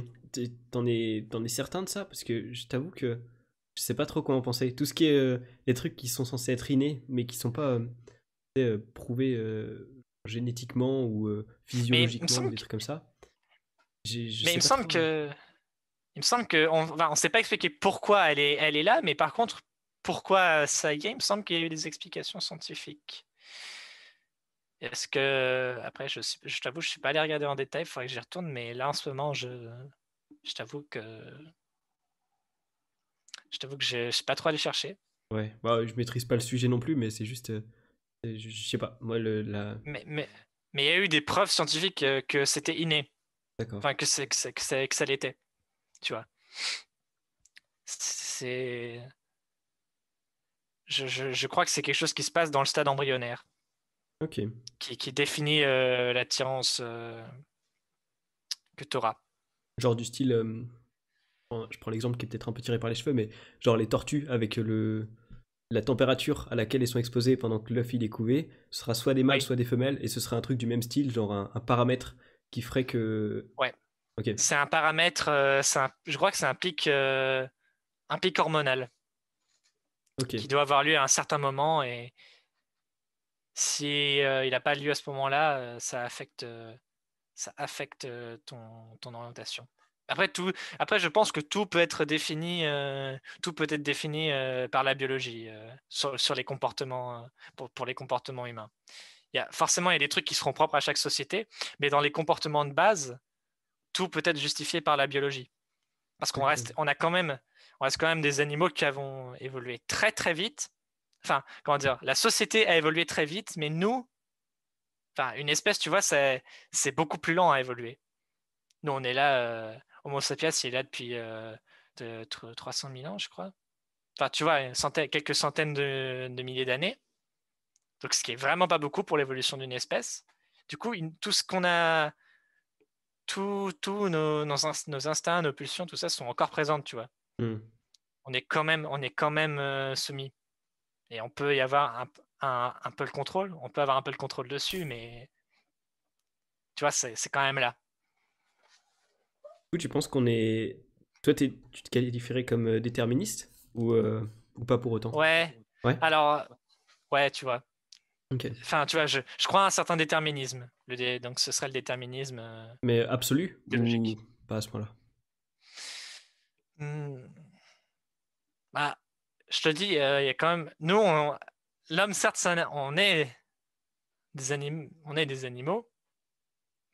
T'en es, t'en es certain de ça Parce que je t'avoue que je sais pas trop comment penser. Tout ce qui est euh, les trucs qui sont censés être innés, mais qui sont pas euh, euh, prouvés génétiquement ou physiologiquement, ou des trucs comme ça. mais il me semble que. Il me semble que on, enfin, on pas expliquer pourquoi elle est, elle est là, mais par contre, pourquoi euh, ça y est. Il me semble qu'il y a eu des explications scientifiques. Est-ce que, euh, après, je, je t'avoue, je ne suis pas allé regarder en détail, il faudrait que j'y retourne, mais là, en ce moment, je, je t'avoue que. Je t'avoue que je ne suis pas trop allé chercher. Ouais, bah, je maîtrise pas le sujet non plus, mais c'est juste. Euh, je sais pas, moi, le, la... Mais il mais, y a eu des preuves scientifiques que c'était inné. D'accord. Enfin, que, que, c'est, que, c'est, que ça l'était. Tu vois. C'est je, crois que c'est quelque chose qui se passe dans le stade embryonnaire. Ok. Qui, définit euh, l'attirance euh, que tu auras. Genre du style. Euh, je prends l'exemple qui est peut-être un peu tiré par les cheveux, mais genre les tortues avec le la température à laquelle elles sont exposées pendant que l'œuf il est couvé, ce sera soit des mâles, soit des femelles, et ce sera un truc du même style, genre un, paramètre qui ferait que. Ouais. C'est un paramètre, je crois que c'est un pic un pic hormonal qui doit avoir lieu à un certain moment. Et si euh, il n'a pas lieu à ce moment-là, euh, ça affecte, euh, ça affecte ton, orientation. Après, tout, après, je pense que tout peut être défini, tout peut être défini par la biologie sur, les comportements, pour, pour, les comportements humains. Il y a, forcément, il y a des trucs qui seront propres à chaque société, mais dans les comportements de base, tout peut être justifié par la biologie. Parce qu'on reste, on a quand même on reste quand même des animaux qui avons évolué très très vite. Enfin, comment dire, la société a évolué très vite, mais nous, enfin, une espèce, tu vois, c'est beaucoup plus lent à évoluer. Nous, on est là, euh, Homo sapiens, il est là depuis 300 euh, 000 ans, je crois. Enfin, tu vois, quelques centaines de, milliers d'années. Donc, ce qui est vraiment pas beaucoup pour l'évolution d'une espèce. Du coup, tout ce qu'on a, tous nos, instincts, nos pulsions, tout ça sont encore présentes, tu vois. Hmm on est quand même, on est quand même euh, soumis. Et on peut y avoir un, un, peu le contrôle, on peut avoir un peu le contrôle dessus, mais tu vois, c'est quand même là. Où tu penses qu'on est. Toi, tu te qualifierais comme euh, déterministe ou, euh, ou pas pour autant ouais. ouais. Alors, ouais, tu vois. Enfin, tu vois, je, je, crois à un certain déterminisme. Le Donc, ce serait le déterminisme. Mais absolu ou... Pas à ce point-là. Hmm. Bah, je te dis, euh, il y a quand même. Nous, l'homme, certes, on est, des animaux,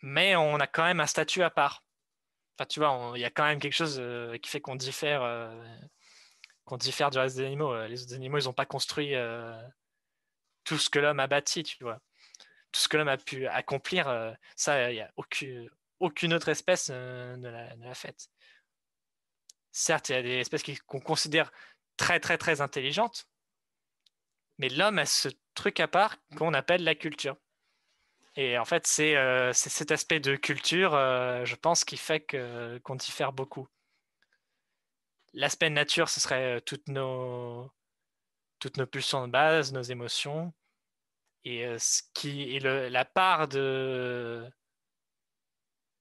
mais on a quand même un statut à part. tu vois, il y a quand même quelque chose euh, qui fait qu'on diffère, euh, qu'on diffère du reste des animaux. Les autres animaux, ils n'ont pas construit tout ce que l'homme a bâti, tu vois. Tout ce que l'homme a pu accomplir, ça, il n'y a aucune, autre espèce ne l'a, ne l'a Certes, il y a des espèces qu'on considère très, très, très intelligentes, mais l'homme a ce truc à part qu'on appelle la culture. Et en fait, c'est euh, cet aspect de culture, euh, je pense, qui fait qu'on diffère beaucoup. L'aspect nature, ce serait euh, toutes nos, toutes nos pulsions de base, nos émotions, et, ce qui, la part de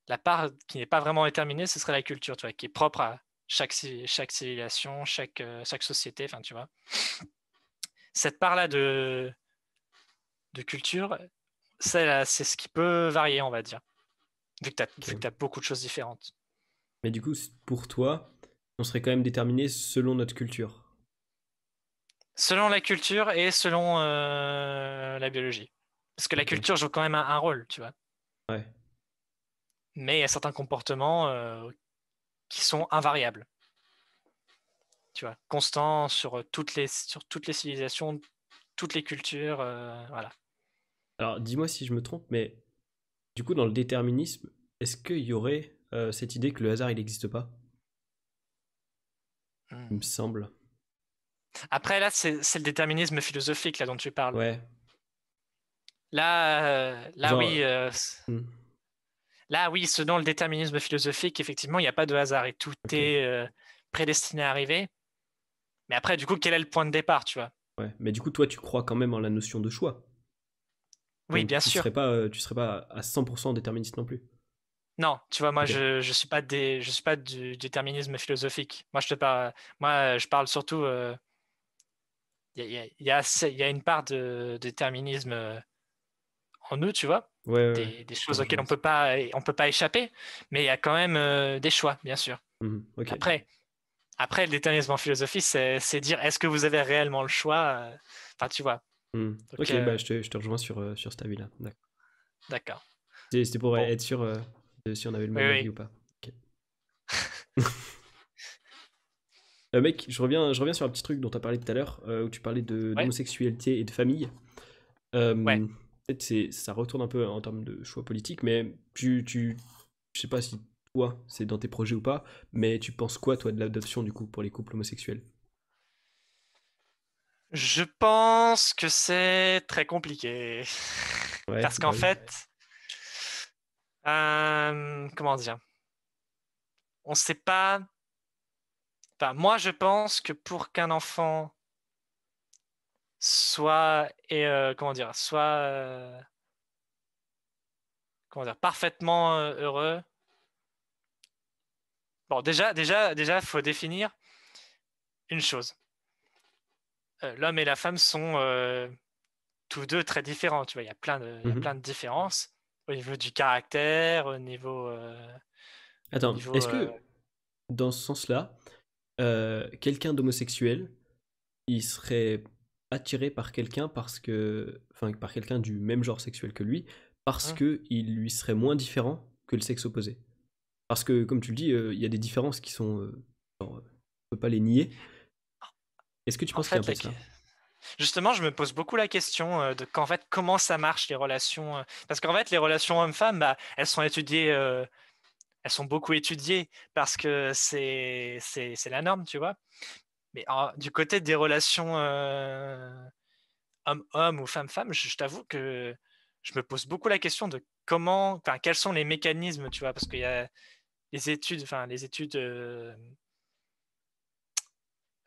la part qui n'est pas vraiment déterminée, ce serait la culture, tu qui est propre à, chaque, civilisation, chaque, euh, chaque société, enfin, tu vois. Cette part-là de, de culture, c'est ce qui peut varier, on va dire, vu que tu as, beaucoup de choses différentes. Mais du coup, pour toi, on serait quand même déterminé selon notre culture Selon la culture et selon euh, la biologie. Parce que la culture joue quand même un, rôle, tu vois. Ouais. Mais il y a certains comportements euh, qui sont invariables. Tu vois, constants sur euh, toutes les, sur toutes les civilisations, toutes les cultures, euh, voilà. Alors, dis-moi si je me trompe, mais du coup, dans le déterminisme, est-ce qu'il y aurait euh, cette idée que le hasard, il n'existe pas hmm. Il me semble. Après, là, c'est le déterminisme philosophique là, dont tu parles. Ouais. Là, oui. Hmm. Là, oui, selon le déterminisme philosophique, effectivement, il n'y a pas de hasard et tout est euh, prédestiné à arriver. Mais après, du coup, quel est le point de départ, tu vois ouais. Mais du coup, toi, tu crois quand même en la notion de choix. Oui, bien sûr. Serais pas, euh, tu serais pas à 100% déterministe non plus. Non, tu vois, moi, je ne suis, pas suis pas du déterminisme philosophique. Moi, je, te parle, moi, je parle surtout. Il y, a, une part de déterminisme euh, en nous, tu vois. des, des, choses auxquelles on peut pas, on peut pas échapper, mais il y a quand même euh, des choix, bien sûr. Mm-hmm, après, après le déterminisme philosophie c'est, c'est dire est-ce que vous avez réellement le choix euh, Enfin, tu vois. Mm. ok, euh, bah, je, te, je, te, rejoins sur, sur cet avis-là. D'accord. D'accord. c'était pour être sûr si on avait le même avis ou pas. mec, je reviens, je reviens sur un petit truc dont tu as parlé tout à l'heure, où tu parlais de, d'homosexualité et de famille. ouais c'est ça retourne un peu en termes de choix politique, mais tu, tu je sais pas si toi, c'est dans tes projets ou pas, mais tu penses quoi, toi, de l'adoption, du coup, pour les couples homosexuels Je pense que c'est très compliqué. Parce qu'en bah fait, euh, comment dire On ne sait pas... moi, je pense que pour qu'un enfant soit et euh, comment dire soit euh, comment dire parfaitement euh, heureux bon déjà déjà déjà faut définir une chose l'homme et la femme sont tous deux très différents tu vois il y a plein de y a mhm. plein de différences au niveau du caractère au niveau attends est-ce que dans ce sens là quelqu'un d'homosexuel il serait attiré par quelqu'un parce que, enfin, par quelqu'un du même genre sexuel que lui, parce ah. qu'il que il lui serait moins différent que le sexe opposé. Parce que, comme tu le dis, euh, il y a des différences qui sont, euh, euh, On ne peut pas les nier. Est-ce que tu penses qu'il y a un Justement, je me pose beaucoup la question de qu'en fait, comment ça marche les relations Parce qu'en fait, les relations hommes-femmes, bah, elles sont étudiées elles sont beaucoup étudiées parce que c'est la norme, tu vois. Ah, du côté des relations euh, homme-homme ou femme-femme, je, t'avoue que je me pose beaucoup la question de comment, enfin, quels sont les mécanismes, tu vois, parce qu'il y a les études, enfin, les études, euh,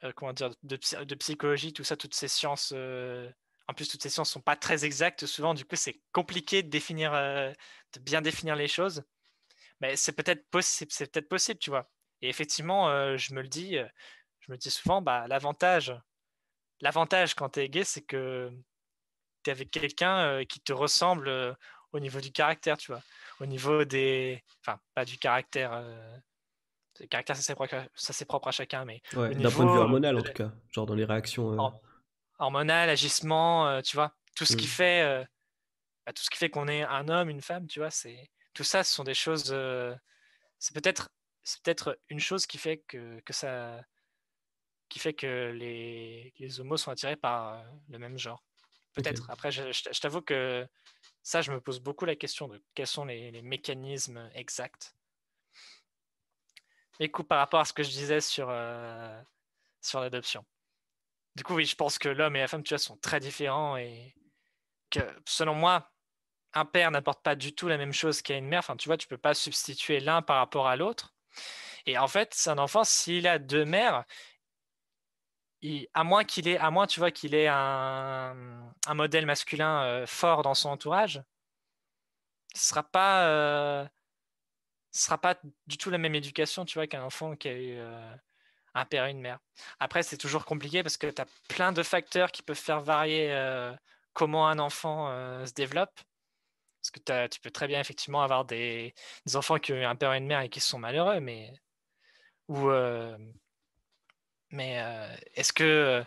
euh, dire, de, psychologie, tout ça, toutes ces sciences, en plus, toutes ces sciences ne sont pas très exactes souvent, du coup, c'est compliqué de définir, de bien définir les choses, mais c'est peut-être possible, c'est peut-être possible, tu vois. Et effectivement, je me le dis, je me dis souvent, bah, l'avantage, l'avantage quand tu es gay, c'est que tu es avec quelqu'un euh, qui te ressemble euh, au niveau du caractère, tu vois. Au niveau des. Enfin, pas du caractère. Euh, le caractère, ça c'est propre, à chacun, mais. d'un point de vue hormonal, en tout cas. Genre dans les réactions. hormonales Hormonal, agissement, tu vois. Tout ce qui mm. fait. Bah, tout ce qui fait qu'on est un homme, une femme, tu vois. c'est Tout ça, ce sont des choses. c'est peut-être c'est peut-être une chose qui fait que ça qui fait que les, les homos sont attirés par euh, le même genre. Peut-être. Après, je, je, t'avoue que ça, je me pose beaucoup la question de quels sont les, mécanismes exacts. Mais coup, par rapport à ce que je disais sur, euh, sur l'adoption. Du coup, oui, je pense que l'homme et la femme, tu vois, sont très différents et que, selon moi, un père n'apporte pas du tout la même chose qu'à une mère. Enfin, tu vois, tu peux pas substituer l'un par rapport à l'autre. Et en fait, c'est un enfant, s'il a deux mères, à moins qu'il ait, à moins tu vois qu'il ait un, modèle masculin fort dans son entourage, ce sera pas, ce sera pas du tout la même éducation, tu vois, qu'un enfant qui a eu un père et une mère. Après, c'est toujours compliqué parce que tu as plein de facteurs qui peuvent faire varier comment un enfant se développe. Parce que tu peux très bien effectivement avoir des, enfants qui ont eu un père et une mère et qui sont malheureux, mais ou mais euh, est-ce que, euh,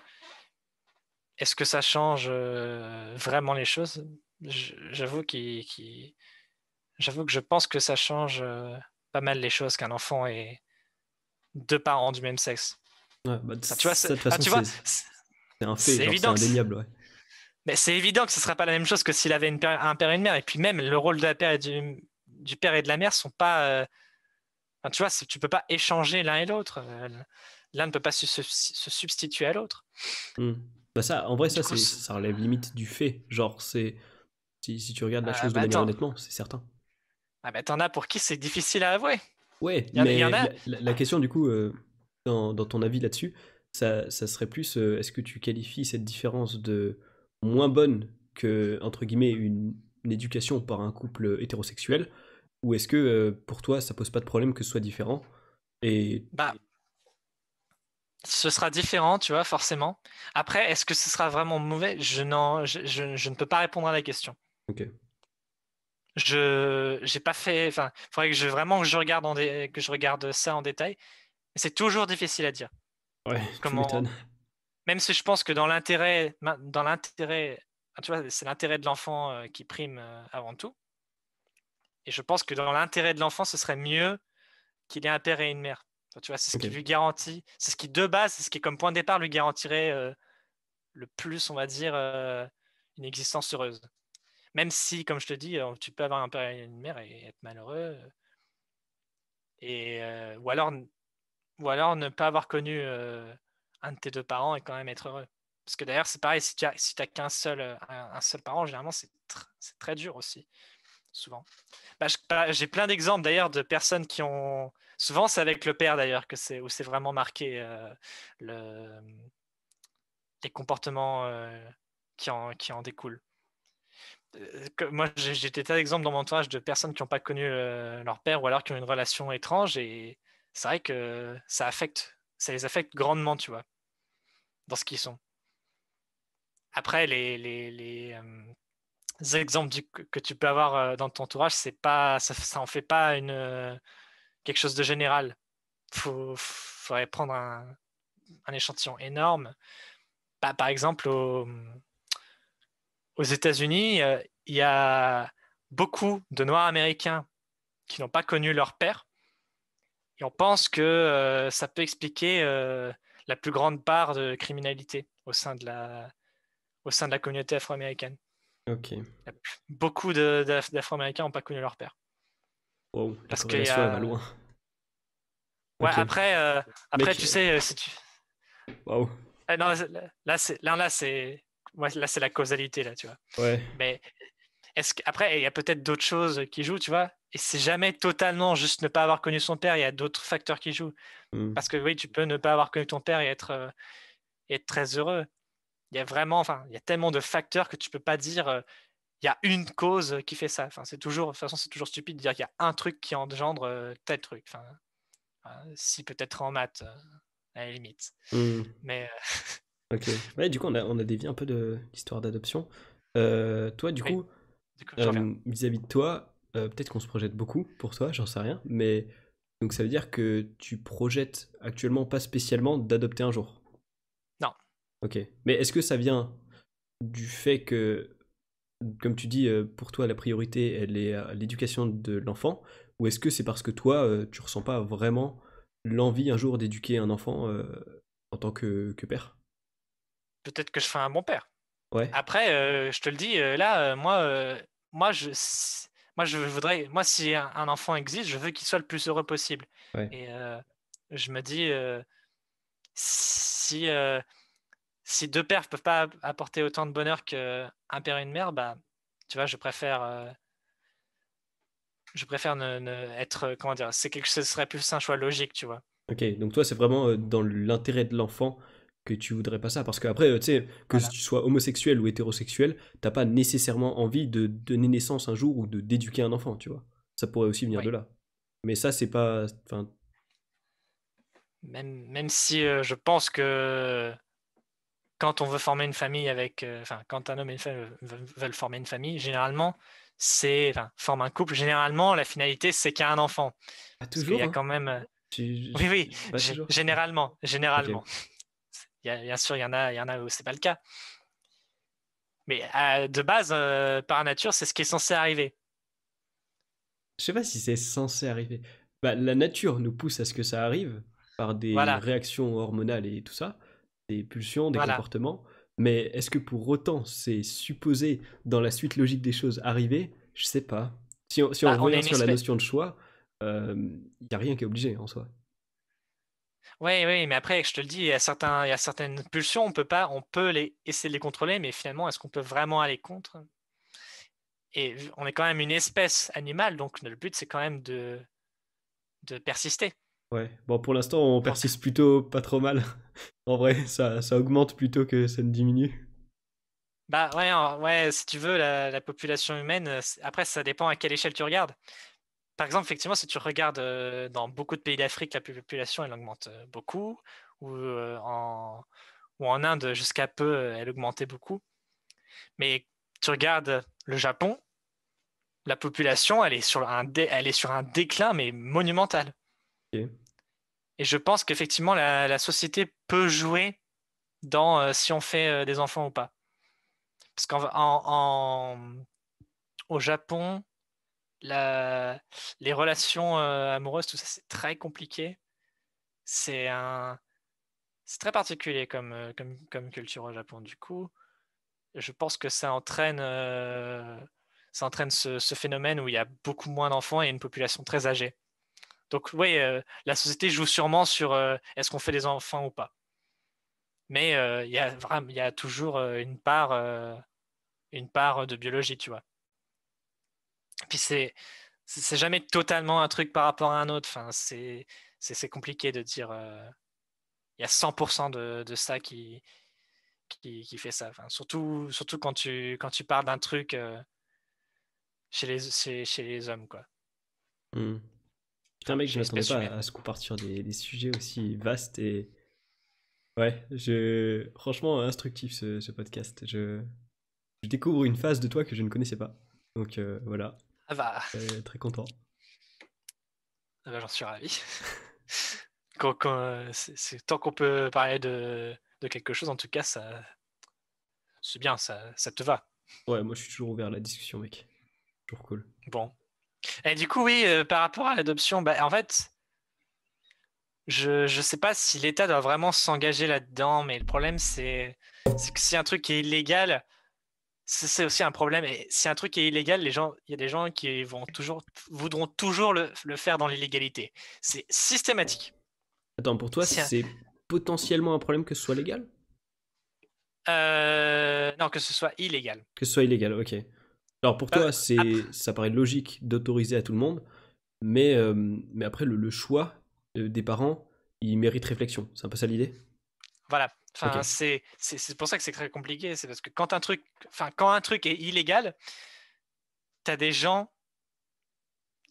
est ce que ça change euh, vraiment les choses J'avoue que je pense que ça change pas mal les choses qu'un enfant ait deux parents du même sexe. c'est indéniable. Mais c'est évident que ce ne sera pas la même chose que s'il avait un père et une mère. Et puis même, le rôle du, père et de la mère sont pas... tu vois, tu peux pas échanger l'un et l'autre l'un ne peut pas se, substituer à l'autre. Hmm. Bah ça, en vrai, ça, ça relève limite du fait. Genre, c'est si, tu regardes la ah, chose de bah, manière honnêtement, c'est certain. Ah bah, t'en as pour qui c'est difficile à avouer. Ouais, il y mais en a... la, question du coup, euh, dans, ton avis là-dessus, ça, ça, serait plus, euh, est-ce que tu qualifies cette différence de moins bonne que, entre guillemets, une, éducation par un couple hétérosexuel, ou est-ce que euh, pour toi ça pose pas de problème que ce soit différent et bah, ce sera différent, tu vois, forcément. Après, est-ce que ce sera vraiment mauvais je, je, ne peux pas répondre à la question. Ok. Je n'ai pas fait. Enfin, faudrait que je vraiment que je regarde que je regarde ça en détail. C'est toujours difficile à dire. Ouais. Même si je pense que dans l'intérêt, dans l'intérêt, ah, tu vois, c'est l'intérêt de l'enfant euh, qui prime euh, avant tout. Et je pense que dans l'intérêt de l'enfant, ce serait mieux qu'il ait un père et une mère tu vois, c'est ce qui lui garantit, c'est ce qui de base, c'est ce qui comme point de départ lui garantirait euh, le plus, on va dire, euh, une existence heureuse. Même si, comme je te dis, euh, tu peux avoir un père et une mère et être malheureux, et ou alors ou alors ne pas avoir connu un de tes deux parents et quand même être heureux. Parce que d'ailleurs, c'est pareil, si tu n'as qu'un seul, un, seul parent, généralement, c'est très dur aussi, souvent. Bah, bah, j'ai plein d'exemples d'ailleurs de personnes qui ont, Souvent, c'est avec le père d'ailleurs que c'est où c'est vraiment marqué euh, les comportements euh, qui, en, qui en découlent. Euh, moi, j'ai été tas d'exemples dans mon entourage de personnes qui n'ont pas connu leur père ou alors qui ont une relation étrange et c'est vrai que ça affecte, ça les affecte grandement, tu vois, dans ce qu'ils sont. Après, les, exemples que tu peux avoir dans ton entourage, c'est pas, ça, ça en fait pas une quelque chose de général. Il faudrait prendre un, échantillon énorme. Bah, par exemple, aux États-Unis, euh, il y a beaucoup de Noirs américains qui n'ont pas connu leur père. Et on pense que euh, ça peut expliquer euh, la plus grande part de criminalité au sein de la, au sein de la communauté afro-américaine. Beaucoup d'Afro-Américains n'ont pas connu leur père parce que a... Ouais, après, euh, après tu... sais, euh, si tu. Eh, non, là, c'est là, là c'est là, c'est la causalité là, tu vois. Mais est-ce qu'après, il y a peut-être d'autres choses qui jouent, tu vois. Et c'est jamais totalement juste ne pas avoir connu son père. Il y a d'autres facteurs qui jouent. Hmm. Parce que oui, tu peux ne pas avoir connu ton père et être euh, être très heureux. Il y a vraiment, enfin, il y a tellement de facteurs que tu peux pas dire il y a une cause qui fait ça. Enfin, c'est toujours, de toute façon, c'est toujours stupide de dire qu'il y a un truc qui engendre euh, tel truc. Enfin, euh, si peut-être en maths, euh, à la limite. Mmh. Mais. ok. Ouais, du coup, on a, on a dévié un peu de l'histoire d'adoption. toi, du coup, vis-à-vis de toi, peut-être qu'on se projette beaucoup pour toi, j'en sais rien, mais donc ça veut dire que tu projettes actuellement pas spécialement d'adopter un jour. Non. Ok. Mais est-ce que ça vient du fait que comme tu dis, euh, pour toi, la priorité, elle est euh, l'éducation de l'enfant Ou est-ce que c'est parce que toi, euh, tu ressens pas vraiment l'envie un jour d'éduquer un enfant en tant que, père Peut-être que je fais un bon père. Après, je te le dis, là, moi, moi, je, moi, je voudrais, moi, si un, enfant existe, je veux qu'il soit le plus heureux possible. Et je me dis, si, si deux pères peuvent pas apporter autant de bonheur qu'un père et une mère, bah, tu vois, je préfère, euh, je préfère ne, être, comment dire, c'est quelque, ce serait plus un choix logique, tu vois. Ok, donc toi, c'est vraiment euh, dans l'intérêt de l'enfant que tu voudrais pas ça, parce qu'après, euh, tu sais, que tu sois homosexuel ou hétérosexuel, t'as pas nécessairement envie de donner naissance un jour ou de d'éduquer un enfant, tu vois. Ça pourrait aussi venir de là. Mais ça, c'est pas, Même, si je pense que quand on veut former une famille avec, euh, enfin, quand un homme et une femme veulent former une famille, généralement, c'est, forme un couple. Généralement, la finalité, c'est qu'il y a un enfant. Bah, toujours. Il y a quand même. Oui, oui. Généralement, généralement. bien sûr, il y en a, il y en a où c'est pas le cas. Mais euh, de base, euh, par nature, c'est ce qui est censé arriver. Je sais pas si c'est censé arriver. Bah, la nature nous pousse à ce que ça arrive par des réactions hormonales et tout ça des pulsions, des comportements. Mais est-ce que pour autant c'est supposé dans la suite logique des choses arriver Je sais pas. Si on, bah, revient sur la notion de choix, il euh, y n'y a rien qui est obligé en soi. Oui, oui, mais après, je te le dis, il y a, certains, il y a certaines pulsions, on peut pas, on peut les, essayer de les contrôler, mais finalement, est-ce qu'on peut vraiment aller contre Et on est quand même une espèce animale, donc le but, c'est quand même de, de persister. Ouais, bon, pour l'instant, on persiste plutôt pas trop mal. En vrai, ça, augmente plutôt que ça ne diminue. Bah ouais, ouais si tu veux, la, population humaine, euh, après, ça dépend à quelle échelle tu regardes. Par exemple, effectivement, si tu regardes euh, dans beaucoup de pays d'Afrique, la population, elle augmente euh, beaucoup, ou, en, ou en Inde, jusqu'à peu, elle augmentait beaucoup. Mais tu regardes le Japon, la population, elle est sur un, elle est sur un déclin, mais monumental. Ok. Et je pense qu'effectivement, la, société peut jouer dans euh, si on fait euh, des enfants ou pas. Parce qu'en au Japon, les relations euh, amoureuses, tout ça, c'est très compliqué. C'est très particulier comme, culture au Japon. Du coup, je pense que ça entraîne, ça ce phénomène où il y a beaucoup moins d'enfants et une population très âgée. Donc, oui, euh, la société joue sûrement sur euh, est-ce qu'on fait des enfants ou pas. Mais euh, il y, a, y a toujours une part, une part de biologie, tu vois. Puis c'est, c'est jamais totalement un truc par rapport à un autre. Enfin, c'est, c'est, compliqué de dire il y a 100% de, de ça qui, qui, qui, fait ça. Enfin, surtout, surtout quand tu, quand tu parles d'un truc chez les, chez, chez, les hommes, quoi. Hmm. Putain, mec, je m'attendais pas à ce qu'on partir sur des, sujets aussi vastes et. Ouais, je... franchement, instructif ce, podcast. Je... découvre une phase de toi que je ne connaissais pas. Donc euh, voilà. Ah bah. Euh, très content. Ah bah, j'en suis ravi. quand, euh, c'est, tant qu'on peut parler de, de, quelque chose, en tout cas, ça, c'est bien, ça, ça te va. Ouais, moi je suis toujours ouvert à la discussion, mec. Toujours cool. Bon, et du coup, oui, euh, par rapport à l'adoption, bah, en fait, je ne sais pas si l'État doit vraiment s'engager là-dedans, mais le problème, c'est que si un truc est illégal, c'est aussi un problème. Et si un truc est illégal, les gens, il y a des gens qui vont toujours, voudront toujours le, faire dans l'illégalité. C'est systématique. Attends, pour toi, c'est potentiellement un problème que ce soit légal euh, Non, que ce soit illégal. Que ce soit illégal, ok. Alors pour ah, toi, ça paraît logique d'autoriser à tout le monde, mais, euh, après, le, choix euh, des parents, il mérite réflexion. C'est un peu ça l'idée Voilà. c'est, pour ça que c'est très compliqué. C'est parce que quand un truc, quand un truc est illégal, tu as des gens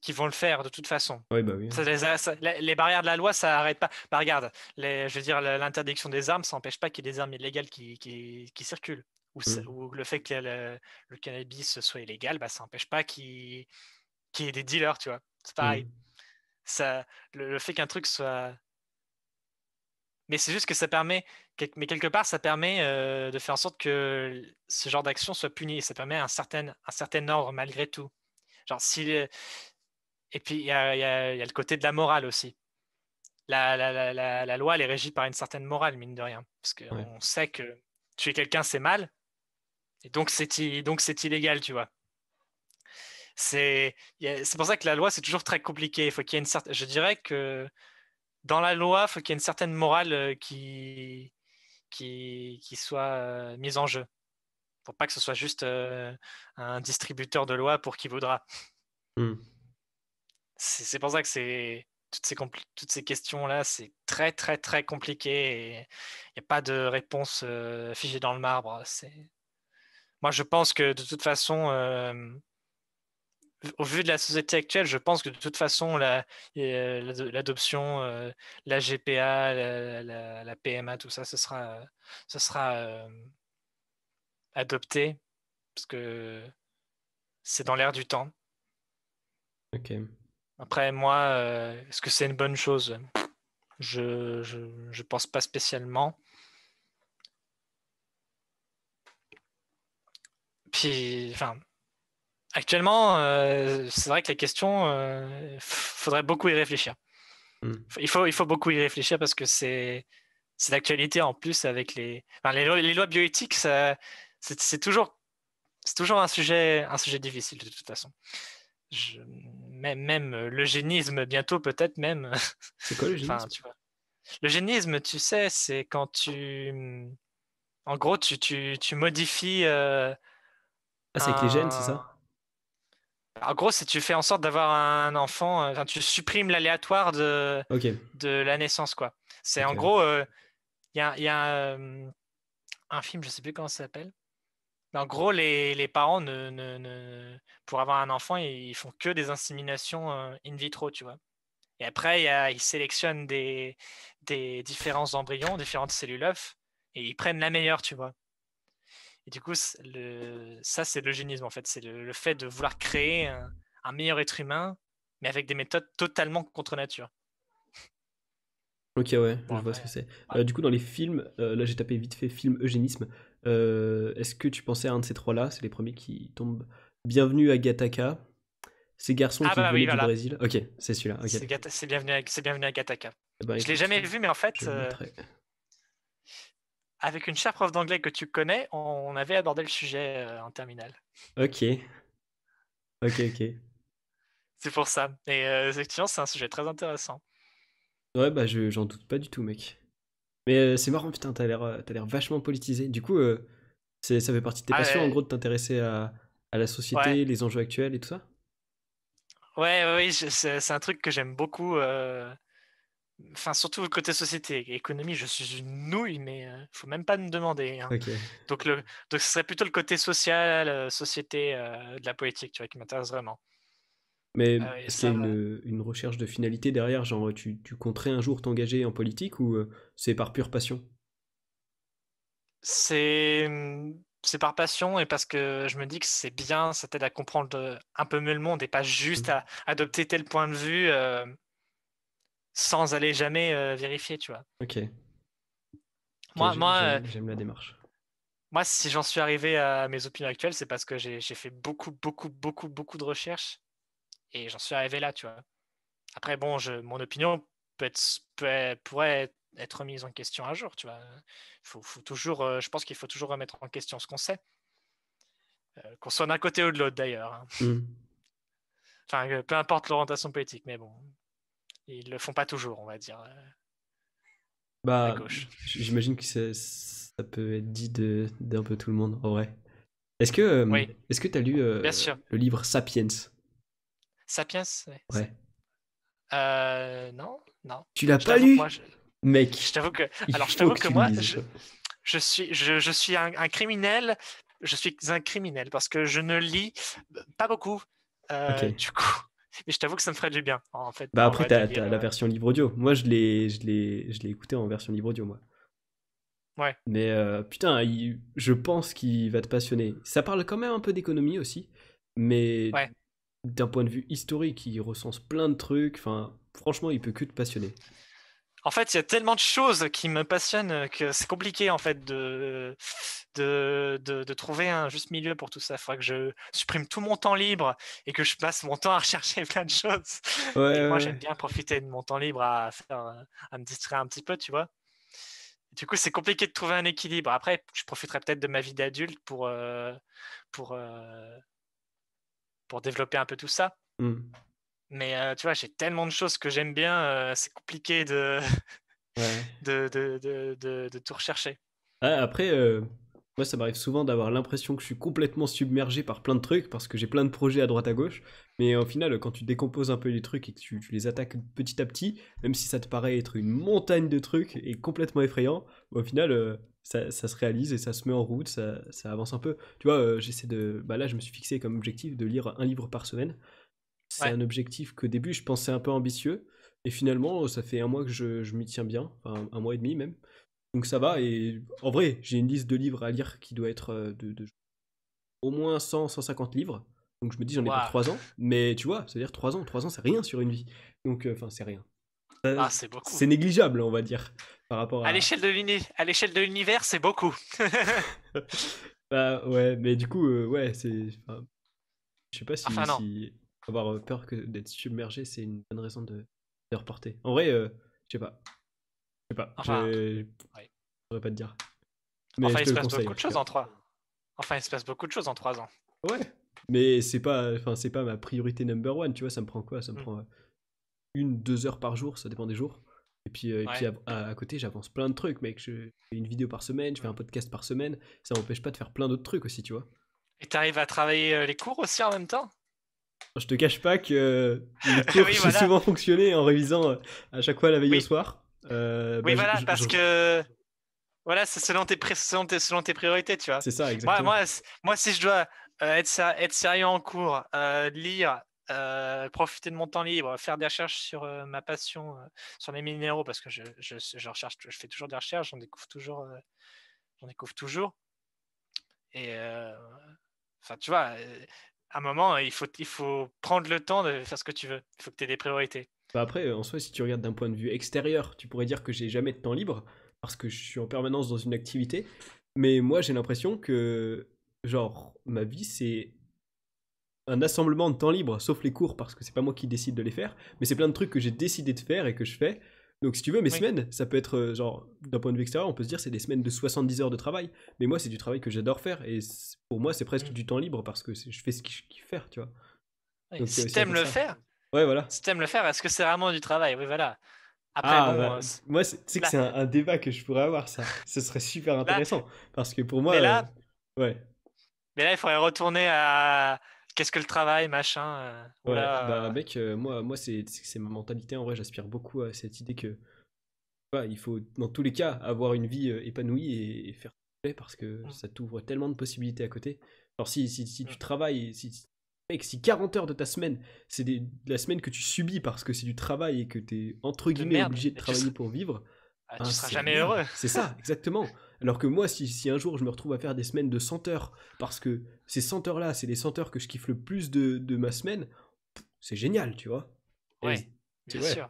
qui vont le faire de toute façon. Bah les, barrières de la loi, ça n'arrête pas. Bah, regarde, je veux dire, l'interdiction des armes, ça n'empêche pas qu'il y ait des armes illégales qui circulent. Mmh. ou, le fait que le, cannabis soit illégal, bah, ça n'empêche pas qu'il y ait des dealers, tu vois. C'est pareil. Mmh. Ça, le, fait qu'un truc soit mais c'est juste que ça permet, mais quelque part, ça permet euh, de faire en sorte que ce genre d'action soit puni. ça permet un certain, un certain ordre malgré tout. Genre si, et puis il y, a le côté de la morale aussi. La, loi, elle est régie par une certaine morale, mine de rien. Parce qu'on sait que tuer quelqu'un, c'est mal, donc c'est donc c'est illégal, tu vois. C'est c'est pour ça que la loi c'est toujours très compliqué. Il faut qu'il y ait une certaine, je dirais que dans la loi, il faut qu'il y ait une certaine morale euh, qui qui, soit euh, mise en jeu pour pas que ce soit juste euh, un distributeur de loi pour qui voudra. Hmm. C'est pour ça que c'est toutes ces, toutes ces questions-là, c'est très, très, très compliqué. Il n'y a pas de réponse figée dans le marbre. C'est moi, je pense que de toute façon, euh, au vu de la société actuelle, je pense que de toute façon, euh, l'adoption, euh, la, GPA, la, PMA, tout ça, ce sera, adopté parce que c'est dans l'air du temps. Après, moi, est-ce que c'est une bonne chose je, je, je pense pas spécialement. Puis, enfin, actuellement, euh, c'est vrai que la question, euh, faudrait beaucoup y réfléchir. Hmm. Il, faut, beaucoup y réfléchir parce que c'est l'actualité en plus avec les, les, lois, bioéthiques, c'est toujours, un, sujet, un sujet difficile de toute façon. même, même l'eugénisme, bientôt peut-être même. C'est quoi l'eugénisme tu L'eugénisme, tu sais, c'est quand tu. En gros, tu, modifies euh, ah, c'est avec les gènes, c'est ça euh, en gros, c'est tu fais en sorte d'avoir un enfant, euh, tu supprimes l'aléatoire de, de la naissance, quoi. C'est en gros, il euh, y a, un film, je sais plus comment ça s'appelle. En gros, les, parents, ne, ne, pour avoir un enfant, ils font que des inséminations in vitro, tu vois. Et après, ils sélectionnent des, différents embryons, différentes cellules et ils prennent la meilleure, tu vois. Et du coup, le, ça, c'est l'eugénisme, en fait. C'est le, fait de vouloir créer un, meilleur être humain, mais avec des méthodes totalement contre nature. Ok, ouais, on je vois ce que c'est. Euh, du coup, dans les films, euh, là, j'ai tapé vite fait film eugénisme. Euh, est-ce que tu pensais à un de ces trois-là C'est les premiers qui tombent. Bienvenue à Gataka. Ces garçons ah, qui bah, oui, Brésil. Ok, c'est celui-là. C'est bienvenue, à... bienvenue à Gataka. Eh ben, je l'ai jamais vu, mais en fait, avec une chère prof d'anglais que tu connais, on avait abordé le sujet euh, en terminale. Ok. Ok, ok. c'est pour ça. Et euh, effectivement, c'est un sujet très intéressant. Ouais, bah j'en doute pas du tout, mec. Mais euh, c'est marrant, putain, t'as l'air vachement politisé. Du coup, ça fait partie de tes ah, passions, en gros, de t'intéresser à, la société, les enjeux actuels et tout ça Ouais, ouais, ouais c'est un truc que j'aime beaucoup. Enfin, surtout côté société. Économie, je suis une nouille, mais ne euh, faut même pas me demander. Hein. Donc, le, ce serait plutôt le côté social, euh, société euh, de la politique, tu vois, qui m'intéresse vraiment. Mais c'est une, recherche de finalité derrière, genre tu, compterais un jour t'engager en politique ou c'est par pure passion C'est par passion et parce que je me dis que c'est bien, ça t'aide à comprendre un peu mieux le monde et pas juste mmh. à adopter tel point de vue sans aller jamais euh, vérifier, tu vois. Ok. Moi, moi, euh, j'aime la démarche. Moi, si j'en suis arrivé à mes opinions actuelles, c'est parce que j'ai fait beaucoup, beaucoup, beaucoup, beaucoup de recherches et j'en suis arrivé là, tu vois. Après, bon, je, mon opinion peut pourrait être remise en question un jour, tu vois. Faut, faut toujours, euh, je pense qu'il faut toujours remettre en question ce qu'on sait. qu'on soit d'un côté ou de l'autre, d'ailleurs. Hein. Hmm. Enfin, peu importe l'orientation politique, mais bon, ils le font pas toujours, on va dire. Euh, bah, j'imagine que ça, peut être dit d'un peu tout le monde, en vrai. Est-ce que euh, est-ce que tu as lu euh, le livre Sapiens Sapiens, ouais. Euh, non, non. Tu l'as pas lu, mec. Je t'avoue que alors je t'avoue que, moi je, suis je, suis un, criminel, je suis un criminel parce que je ne lis pas beaucoup. OK, Du coup, mais je t'avoue que ça me ferait du bien. En fait, bah après, t'as la euh, version livre audio. Moi, je l'ai, je écouté en version livre audio, moi. Ouais. Mais euh, putain, je pense qu'il va te passionner. Ça parle quand même un peu d'économie aussi, mais d'un point de vue historique, il recense plein de trucs. Enfin, franchement, il peut que te passionner. En fait, il y a tellement de choses qui me passionnent que c'est compliqué en fait de, de, trouver un juste milieu pour tout ça. Il que je supprime tout mon temps libre et que je passe mon temps à rechercher plein de choses. moi, j'aime bien profiter de mon temps libre à, me distraire un petit peu, tu vois. Du coup, c'est compliqué de trouver un équilibre. Après, je profiterai peut-être de ma vie d'adulte pour, euh, pour, euh, pour développer un peu tout ça. Hmm. Mais euh, tu vois, j'ai tellement de choses que j'aime bien, euh, c'est compliqué de, de, de, de, de, tout rechercher. Ah, après, euh, moi, ça m'arrive souvent d'avoir l'impression que je suis complètement submergé par plein de trucs parce que j'ai plein de projets à droite à gauche. Mais au final, quand tu décomposes un peu les trucs et que tu, les attaques petit à petit, même si ça te paraît être une montagne de trucs et complètement effrayant, au final. Ça, se réalise et ça se met en route, ça, ça avance un peu. Tu vois, j'essaie de. Bah là, je me suis fixé comme objectif de lire un livre par semaine c'est un objectif qu'au début, je pensais un peu ambitieux. Et finalement, ça fait un mois que je, je m'y tiens bien, enfin, un mois et demi même. Donc ça va, et en vrai, j'ai une liste de livres à lire qui doit être euh, de, au moins 100, 150 livres. Donc je me dis, j'en ai pas 3 ans, mais tu vois, c'est-à-dire 3 ans, 3 ans, c'est rien sur une vie. Donc, euh, enfin, c'est rien. Ah, c'est beaucoup. C'est négligeable, on va dire, par rapport à. À l'échelle de l'univers, c'est beaucoup. bah ouais, mais du coup, euh, ouais, c'est. je sais pas si. si avoir euh, peur que d'être submergé, c'est une bonne raison de, reporter. En vrai, euh, je sais pas. Je sais pas. je ouais. pas te dire. enfin, il se passe beaucoup de choses en trois. Enfin, il se passe beaucoup de choses en trois ans. Ouais. Mais c'est pas, enfin, c'est pas ma priorité number one. Tu vois, ça me prend quoi Ça me mm. prend euh, une, deux heures par jour. Ça dépend des jours. Et puis, et puis à, côté, j'avance plein de trucs, mec. Je fais une vidéo par semaine, je fais un mm. podcast par semaine. Ça m'empêche pas de faire plein d'autres trucs aussi, tu vois. Et t'arrives à travailler les cours aussi en même temps je te cache pas que j'ai euh, souvent fonctionné en révisant euh, à chaque fois la veille au soir. Euh, bah, oui, voilà, parce que voilà, c'est selon tes, selon, tes... priorités, tu vois. C'est ça, exactement. Moi, moi, si je dois être, être, sérieux en cours, lire, profiter de mon temps libre, faire des recherches sur ma passion, sur les minéraux, parce que je, je, je, recherche, je fais toujours des recherches, j'en découvre toujours. j'en découvre toujours. Et enfin, tu vois, à un moment, hein, il faut, faut prendre le temps de faire ce que tu veux. Il faut que tu aies des priorités. Bah, après, euh, en soi, si tu regardes d'un point de vue extérieur, tu pourrais dire que j'ai jamais de temps libre parce que je suis en permanence dans une activité. Mais moi, j'ai l'impression que, genre, ma vie, c'est un assemblement de temps libre, sauf les cours parce que c'est pas moi qui décide de les faire. Mais c'est plein de trucs que j'ai décidé de faire et que je fais donc si tu veux, mes semaines, ça peut être, euh, genre, d'un point de vue extérieur, on peut se dire c'est des semaines de 70 heures de travail. Mais moi, c'est du travail que j'adore faire. Et pour moi, c'est presque mm. du temps libre parce que je fais ce que je kiffe faire, tu vois. Euh, si t'aimes le faire, ouais, voilà. si t'aimes le faire, est-ce que c'est vraiment du travail Oui, voilà. Après, ah, bon, bah, moi, c'est que c'est un, débat que je pourrais avoir, ça. Ce serait super intéressant. parce que pour moi. là, euh, ouais. mais là, il faudrait retourner à, qu'est-ce que le travail, machin. Euh, ouais, bah, euh. mec, euh, moi, moi c'est ma mentalité. En vrai, j'aspire beaucoup à cette idée que il faut, dans tous les cas, avoir une vie épanouie et, faire faire parce que mm. ça t'ouvre tellement de possibilités à côté. Alors, si, si, tu mm. travailles, si, mec, si 40 heures de ta semaine, c'est la semaine que tu subis parce que c'est du travail et que tu es entre guillemets obligé de travailler pour vivre. Ah, tu ben, seras jamais heureux. C'est ça, exactement. Alors que moi, si, un jour je me retrouve à faire des semaines de 100 heures, parce que ces 100 heures-là, c'est les 100 heures que je kiffe le plus de, de ma semaine, c'est génial, tu vois. Oui, C'est sûr.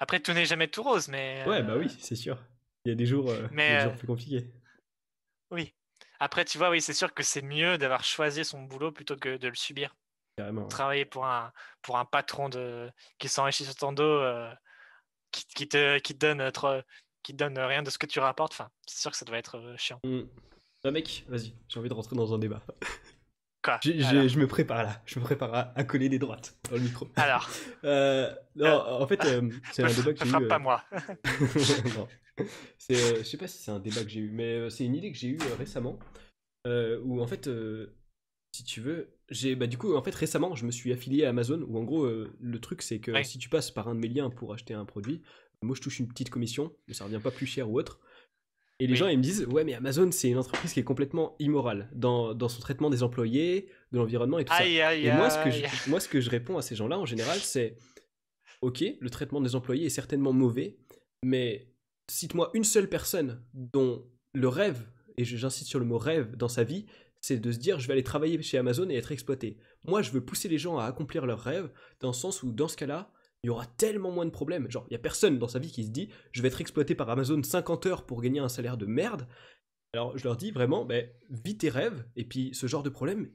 Après, tout n'est jamais tout rose, mais. Euh, ouais, bah oui, c'est sûr. Il y a des jours, euh, mais, euh, plus compliqués. Oui. Après, tu vois, oui, c'est sûr que c'est mieux d'avoir choisi son boulot plutôt que de le subir. Carrément. Travailler pour un, pour un patron de, qui s'enrichit sur ton dos, qui, te, qui donne qui donne rien de ce que tu rapportes. Enfin, c'est sûr que ça doit être euh, chiant. Mm. Ah, mec, vas-y, j'ai envie de rentrer dans un débat. Quoi Je me prépare là, je me prépare à, coller des droites dans le micro. Alors euh, Non, en fait, euh, c'est un débat que j'ai eu. pas moi Je sais pas si c'est un débat que j'ai eu, mais c'est une idée que j'ai eue récemment. où en fait, si tu veux, j'ai bah, du coup, en fait, récemment, je me suis affilié à Amazon. Où en gros, le truc, c'est que si tu passes par un de mes liens pour acheter un produit, moi je touche une petite commission, mais ça revient pas plus cher ou autre. Et les gens, ils me disent, ouais, mais Amazon, c'est une entreprise qui est complètement immorale dans, son traitement des employés, de l'environnement et tout ça. et moi ce, que je, moi, ce que je réponds à ces gens-là, en général, c'est, ok, le traitement des employés est certainement mauvais, mais cite-moi une seule personne dont le rêve, et j'insiste sur le mot rêve dans sa vie, c'est de se dire, je vais aller travailler chez Amazon et être exploité. Moi, je veux pousser les gens à accomplir leurs rêves, dans le sens où, dans ce cas-là, il y aura tellement moins de problèmes. Genre, il n'y a personne dans sa vie qui se dit je vais être exploité par Amazon 50 heures pour gagner un salaire de merde. Alors, je leur dis vraiment, ben, vis tes rêves, et puis ce genre de problème,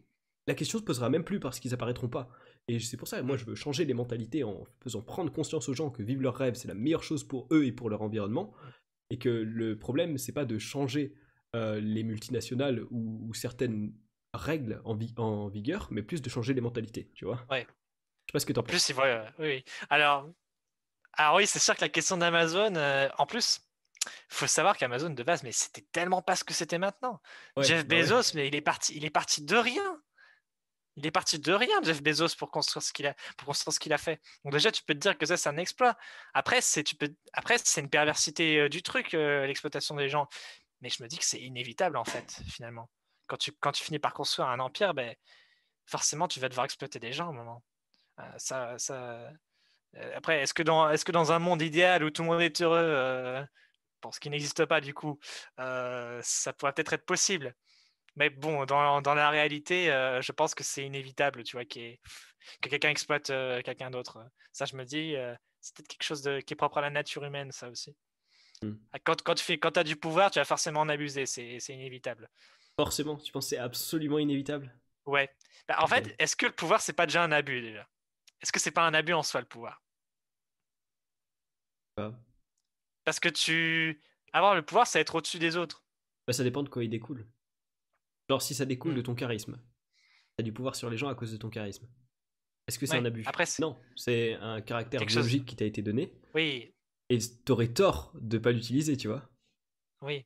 la question se posera même plus parce qu'ils apparaîtront pas. Et c'est pour ça, moi, je veux changer les mentalités en faisant prendre conscience aux gens que vivre leurs rêves, c'est la meilleure chose pour eux et pour leur environnement. Et que le problème, c'est pas de changer euh, les multinationales ou, certaines règles en, en, vigueur, mais plus de changer les mentalités, tu vois. Ouais, je sais pas ce que tu en penses. Plus, euh, oui. Alors, ah oui, c'est sûr que la question d'Amazon, euh, en plus, faut savoir qu'Amazon de base, mais c'était tellement pas ce que c'était maintenant. Jeff bah Bezos, mais il est parti, il est parti de rien. Il est parti de rien, Jeff Bezos, pour construire ce qu'il a, pour construire ce qu'il a fait. Donc déjà, tu peux te dire que ça, c'est un exploit. Après, c'est tu peux, après, c'est une perversité euh, du truc, l'exploitation des gens. Mais je me dis que c'est inévitable en fait, finalement. Quand tu, quand tu finis par construire un empire, ben, forcément, tu vas devoir exploiter des gens à un moment. Ah, ça, euh, Après, est-ce que, dans, est que dans un monde idéal où tout le monde est heureux, euh, pour ce qui n'existe pas du coup, euh, ça pourrait peut-être être possible mais bon, dans, dans la réalité, je pense que c'est inévitable, tu vois, que quelqu'un exploite quelqu'un d'autre. Ça, je me dis, c'est peut-être quelque chose de, qui est propre à la nature humaine, ça aussi. Hmm. Ah, quand, quand tu fais, quand as du pouvoir, tu vas forcément en abuser, c'est inévitable. Forcément, tu penses c'est absolument inévitable Ouais. Bah, en fait, est-ce que le pouvoir, c'est pas déjà un abus déjà est-ce que c'est pas un abus en soi le pouvoir Parce que tu avoir le pouvoir, c'est être au-dessus des autres. Bah, ça dépend de quoi il découle. Genre si ça découle hmm. de ton charisme, t'as du pouvoir sur les gens à cause de ton charisme. Est-ce que c'est un abus non, c'est un caractère biologique qui t'a été donné. Oui. Et t'aurais tort de ne pas l'utiliser, tu vois. Oui.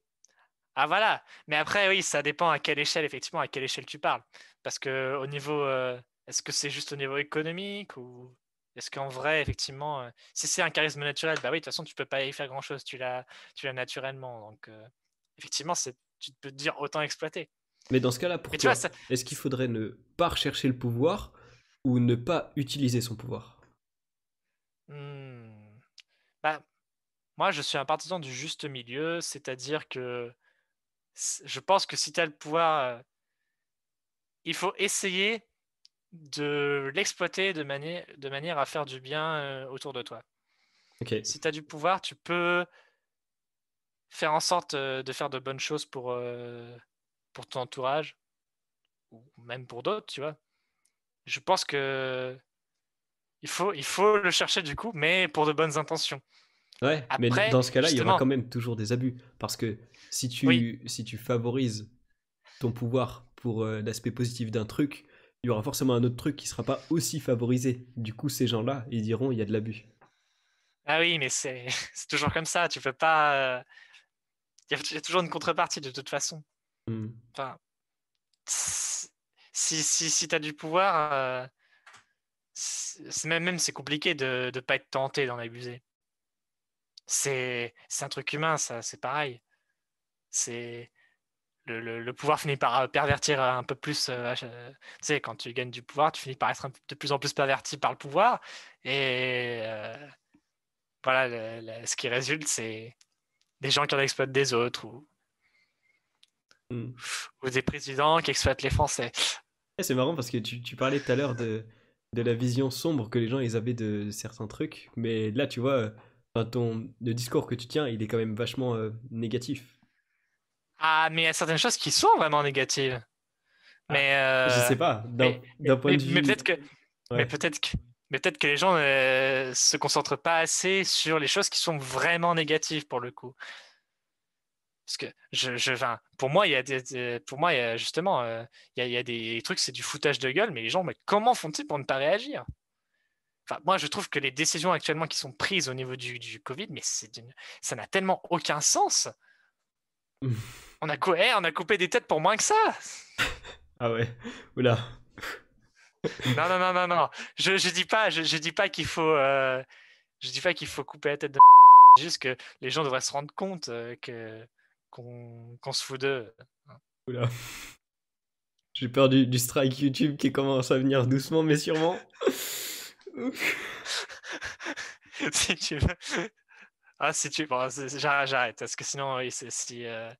Ah voilà. Mais après, oui, ça dépend à quelle échelle, effectivement, à quelle échelle tu parles. Parce que au niveau euh, est-ce que c'est juste au niveau économique ou est-ce qu'en vrai, effectivement, euh, si c'est un charisme naturel, bah oui, de toute façon, tu peux pas y faire grand-chose, tu l'as, tu l'as naturellement. Donc, euh, effectivement, c'est, tu peux te dire autant exploiter. Mais dans ce cas-là, pourquoi est-ce qu'il faudrait ne pas rechercher le pouvoir ou ne pas utiliser son pouvoir hmm. bah, Moi, je suis un partisan du juste milieu, c'est-à-dire que je pense que si tu as le pouvoir, euh, il faut essayer de l'exploiter de, de, manière à faire du bien euh, autour de toi. Ok. Si tu as du pouvoir, tu peux faire en sorte euh, de faire de bonnes choses pour, euh, pour ton entourage, ou même pour d'autres, tu vois. Je pense que il faut, il faut le chercher du coup, mais pour de bonnes intentions. Ouais, mais dans ce cas-là, il y aura quand même toujours des abus. Parce que si tu, si tu favorises ton pouvoir pour l'aspect positif d'un truc, il y aura forcément un autre truc qui sera pas aussi favorisé. Du coup, ces gens-là, ils diront il y a de l'abus. Ah oui, mais c'est toujours comme ça. Tu peux pas. Il euh, y, a toujours une contrepartie de toute façon. Hmm. Enfin, si, si, si tu as du pouvoir, euh, même, même c'est compliqué de ne pas être tenté d'en abuser. C'est un truc humain, ça, c'est pareil. C'est le, pouvoir finit par euh, pervertir euh, un peu plus. Euh, tu sais, quand tu gagnes du pouvoir, tu finis par être de plus en plus perverti par le pouvoir. Et voilà, ce qui résulte, c'est des gens qui en exploitent des autres ou, mmh. des présidents qui exploitent les Français. Eh, c'est marrant parce que tu, parlais tout à l'heure de, la vision sombre que les gens avaient de, certains trucs, mais là, tu vois, ton, le discours que tu tiens, il est quand même vachement négatif ah, mais il y a certaines choses qui sont vraiment négatives. Ah, mais euh, je sais pas, d'un de Mais peut-être que, peut peut que les gens ne euh, se concentrent pas assez sur les choses qui sont vraiment négatives pour le coup. Parce que je, je pour moi, il y pour moi, il y justement, euh, il, y a, des trucs, c'est du foutage de gueule, mais les gens, mais comment font-ils pour ne pas réagir Enfin, moi, je trouve que les décisions actuellement qui sont prises au niveau du, du Covid, mais ça n'a tellement aucun sens. On a, coupé, on a coupé des têtes pour moins que ça Ah ouais, oula. non, non, non, non, non. Je, je dis pas, je, dis pas qu'il faut, euh, je dis pas qu'il faut couper la tête de. Juste que les gens devraient se rendre compte euh, que qu'on se fout d'eux. Oula. J'ai peur du, strike YouTube qui commence à venir doucement mais sûrement. si tu veux. Ah, si tu. Bon, j'arrête, parce que sinon, oui, si, euh,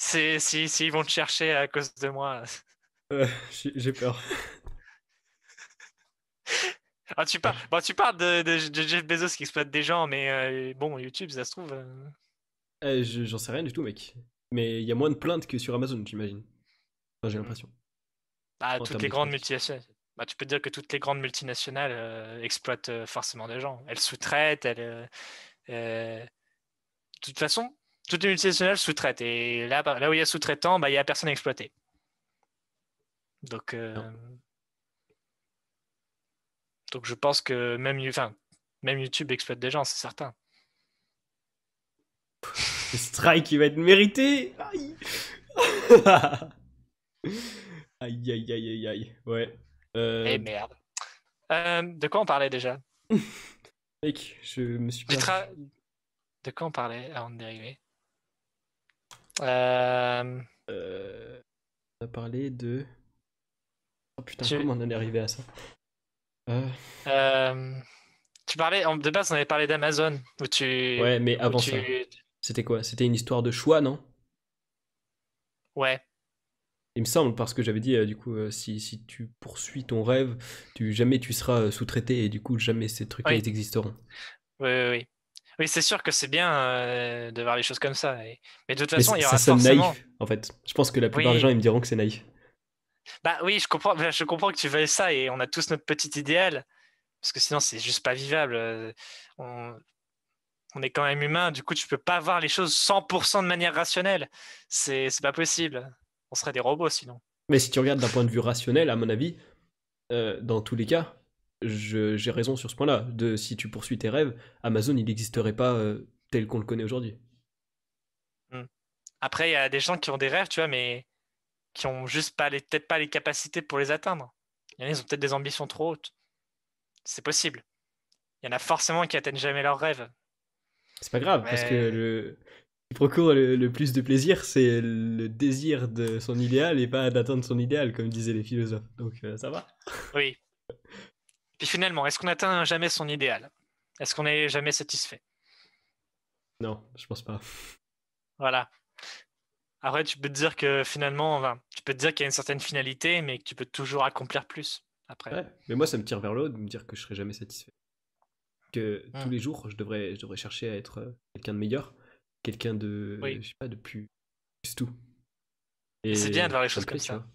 S'ils si, si, vont te chercher à cause de moi. J'ai peur. Ah, tu, parles, tu parles de, Jeff Bezos qui exploite des gens, mais euh, bon, YouTube, ça se trouve. Euh. Eh, j'en sais rien du tout, mec. Mais il y a moins de plaintes que sur Amazon, j'imagine. Enfin, J'ai hmm. l'impression. Ah, toutes les grandes multinationales. Bah, tu peux dire que toutes les grandes multinationales euh, exploitent forcément des gens. Elles sous-traitent, elles. De toute façon, toutes les multinationales sous traite Et là, bah, là où il y a sous-traitant, bah, il n'y a personne à exploiter. Donc, euh, Donc je pense que même, enfin, même YouTube exploite des gens, c'est certain. Le strike, il va être mérité. Aïe. aïe, aïe, aïe, aïe, aïe. Ouais. Euh, eh merde. Euh, de quoi on parlait déjà Mec, je me suis pas... De quoi on parlait avant de dériver euh, euh, on a parlé de. Oh putain, comment on en est arrivé à ça euh, Tu parlais, de base, on avait parlé d'Amazon. Où tu... Ouais, mais avant ça. C'était quoi C'était une histoire de choix, non Ouais. Il me semble, parce que j'avais dit, du coup, si, si, tu poursuis ton rêve, tu, jamais tu seras sous-traité et du coup, jamais ces trucs-là existeront. Oui, oui, oui. Oui, c'est sûr que c'est bien euh, de voir les choses comme ça. Mais de toute façon, il y aura ça forcément... naïf, en fait. Je pense que la plupart des gens, ils me diront que c'est naïf. Bah oui, je comprends, bah, je comprends que tu veuilles ça et on a tous notre petit idéal. Parce que sinon, c'est juste pas vivable. Euh, on... est quand même humain. Du coup, tu peux pas voir les choses 100% de manière rationnelle. C'est pas possible. On serait des robots sinon. Mais si tu regardes d'un point de vue rationnel, à mon avis, euh, dans tous les cas, j'ai raison sur ce point-là. De si tu poursuis tes rêves, Amazon il n'existerait pas euh, tel qu'on le connaît aujourd'hui. Hmm. Après, il y a des gens qui ont des rêves, tu vois, mais qui ont juste pas les, peut-être pas les capacités pour les atteindre. Il y en a, ils ont peut-être des ambitions trop hautes. C'est possible. Il y en a forcément qui n'atteignent jamais leurs rêves. C'est pas grave, parce que le, qui procure le, plus de plaisir, c'est le désir de son idéal et pas d'atteindre son idéal, comme disaient les philosophes. Donc euh, ça va. Oui, puis finalement, est-ce qu'on atteint jamais son idéal Est-ce qu'on est jamais satisfait Non, je pense pas. Voilà. Après, tu peux te dire que finalement, enfin, tu peux te dire qu'il y a une certaine finalité, mais que tu peux toujours accomplir plus après. mais moi, ça me tire vers le de me dire que je serai jamais satisfait. Que hmm. tous les jours, je devrais, je devrais chercher à être euh, quelqu'un de meilleur, quelqu'un de, pas, plus, tout. c'est bien de voir les choses comme ça.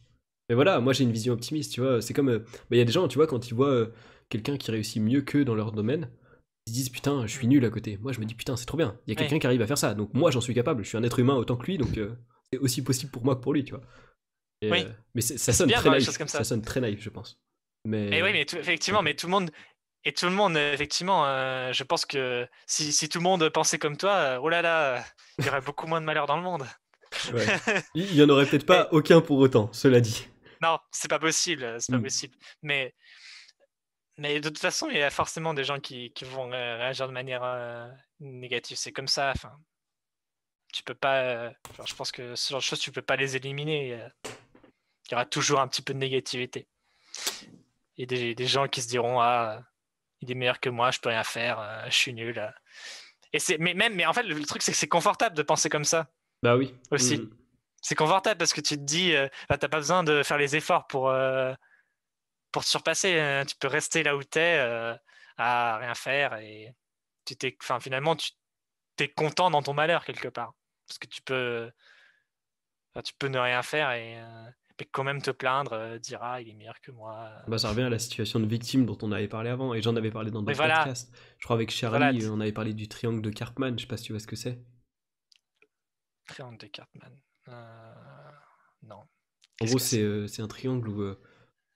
Mais voilà, moi j'ai une vision optimiste, tu vois. C'est comme. Euh, il y a des gens, tu vois, quand ils voient euh, quelqu'un qui réussit mieux qu'eux dans leur domaine, ils se disent putain, je suis mm. nul à côté. Moi, je me dis putain, c'est trop bien. Il y a quelqu'un qui arrive à faire ça. Donc moi, j'en suis capable. Je suis un être humain autant que lui, donc euh, c'est aussi possible pour moi que pour lui, tu vois. Euh, mais ça sonne très naïf. Ça. sonne très naïf, je pense. Mais. Eh oui, mais effectivement, mais tout le monde. Et tout le monde, effectivement, euh, je pense que si, tout le monde pensait comme toi, oh là là, il y aurait beaucoup moins de malheurs dans le monde. Il y en aurait peut-être pas aucun pour autant, cela dit. Non, c'est pas possible, c'est pas mm. possible. Mais mais de toute façon, il y a forcément des gens qui, vont euh, réagir de manière euh, négative. C'est comme ça. Enfin, tu peux pas. Euh, je pense que ce genre de choses, tu peux pas les éliminer. Il y aura toujours un petit peu de négativité. Et des, des gens qui se diront Ah, il est meilleur que moi, je peux rien faire, je suis nul. Et c'est, mais même, mais en fait, le, truc, c'est que c'est confortable de penser comme ça. Bah oui. Aussi. Mm. C'est confortable parce que tu te dis, bah, t'as pas besoin de faire les efforts pour, pour te surpasser. Hein. Tu peux rester là où tu euh, à rien faire et tu t'es, enfin, finalement, tu es content dans ton malheur quelque part. Parce que tu peux, tu peux ne rien faire et euh, quand même te plaindre, euh, dira dire il est meilleur que moi. Bah, ça revient à la situation de victime dont on avait parlé avant et j'en avais parlé dans d'autres podcasts. Je crois avec Charlie, on avait parlé du triangle de Cartman. Je sais pas si tu vois ce que c'est. Triangle de Cartman. non. En gros, c'est un triangle où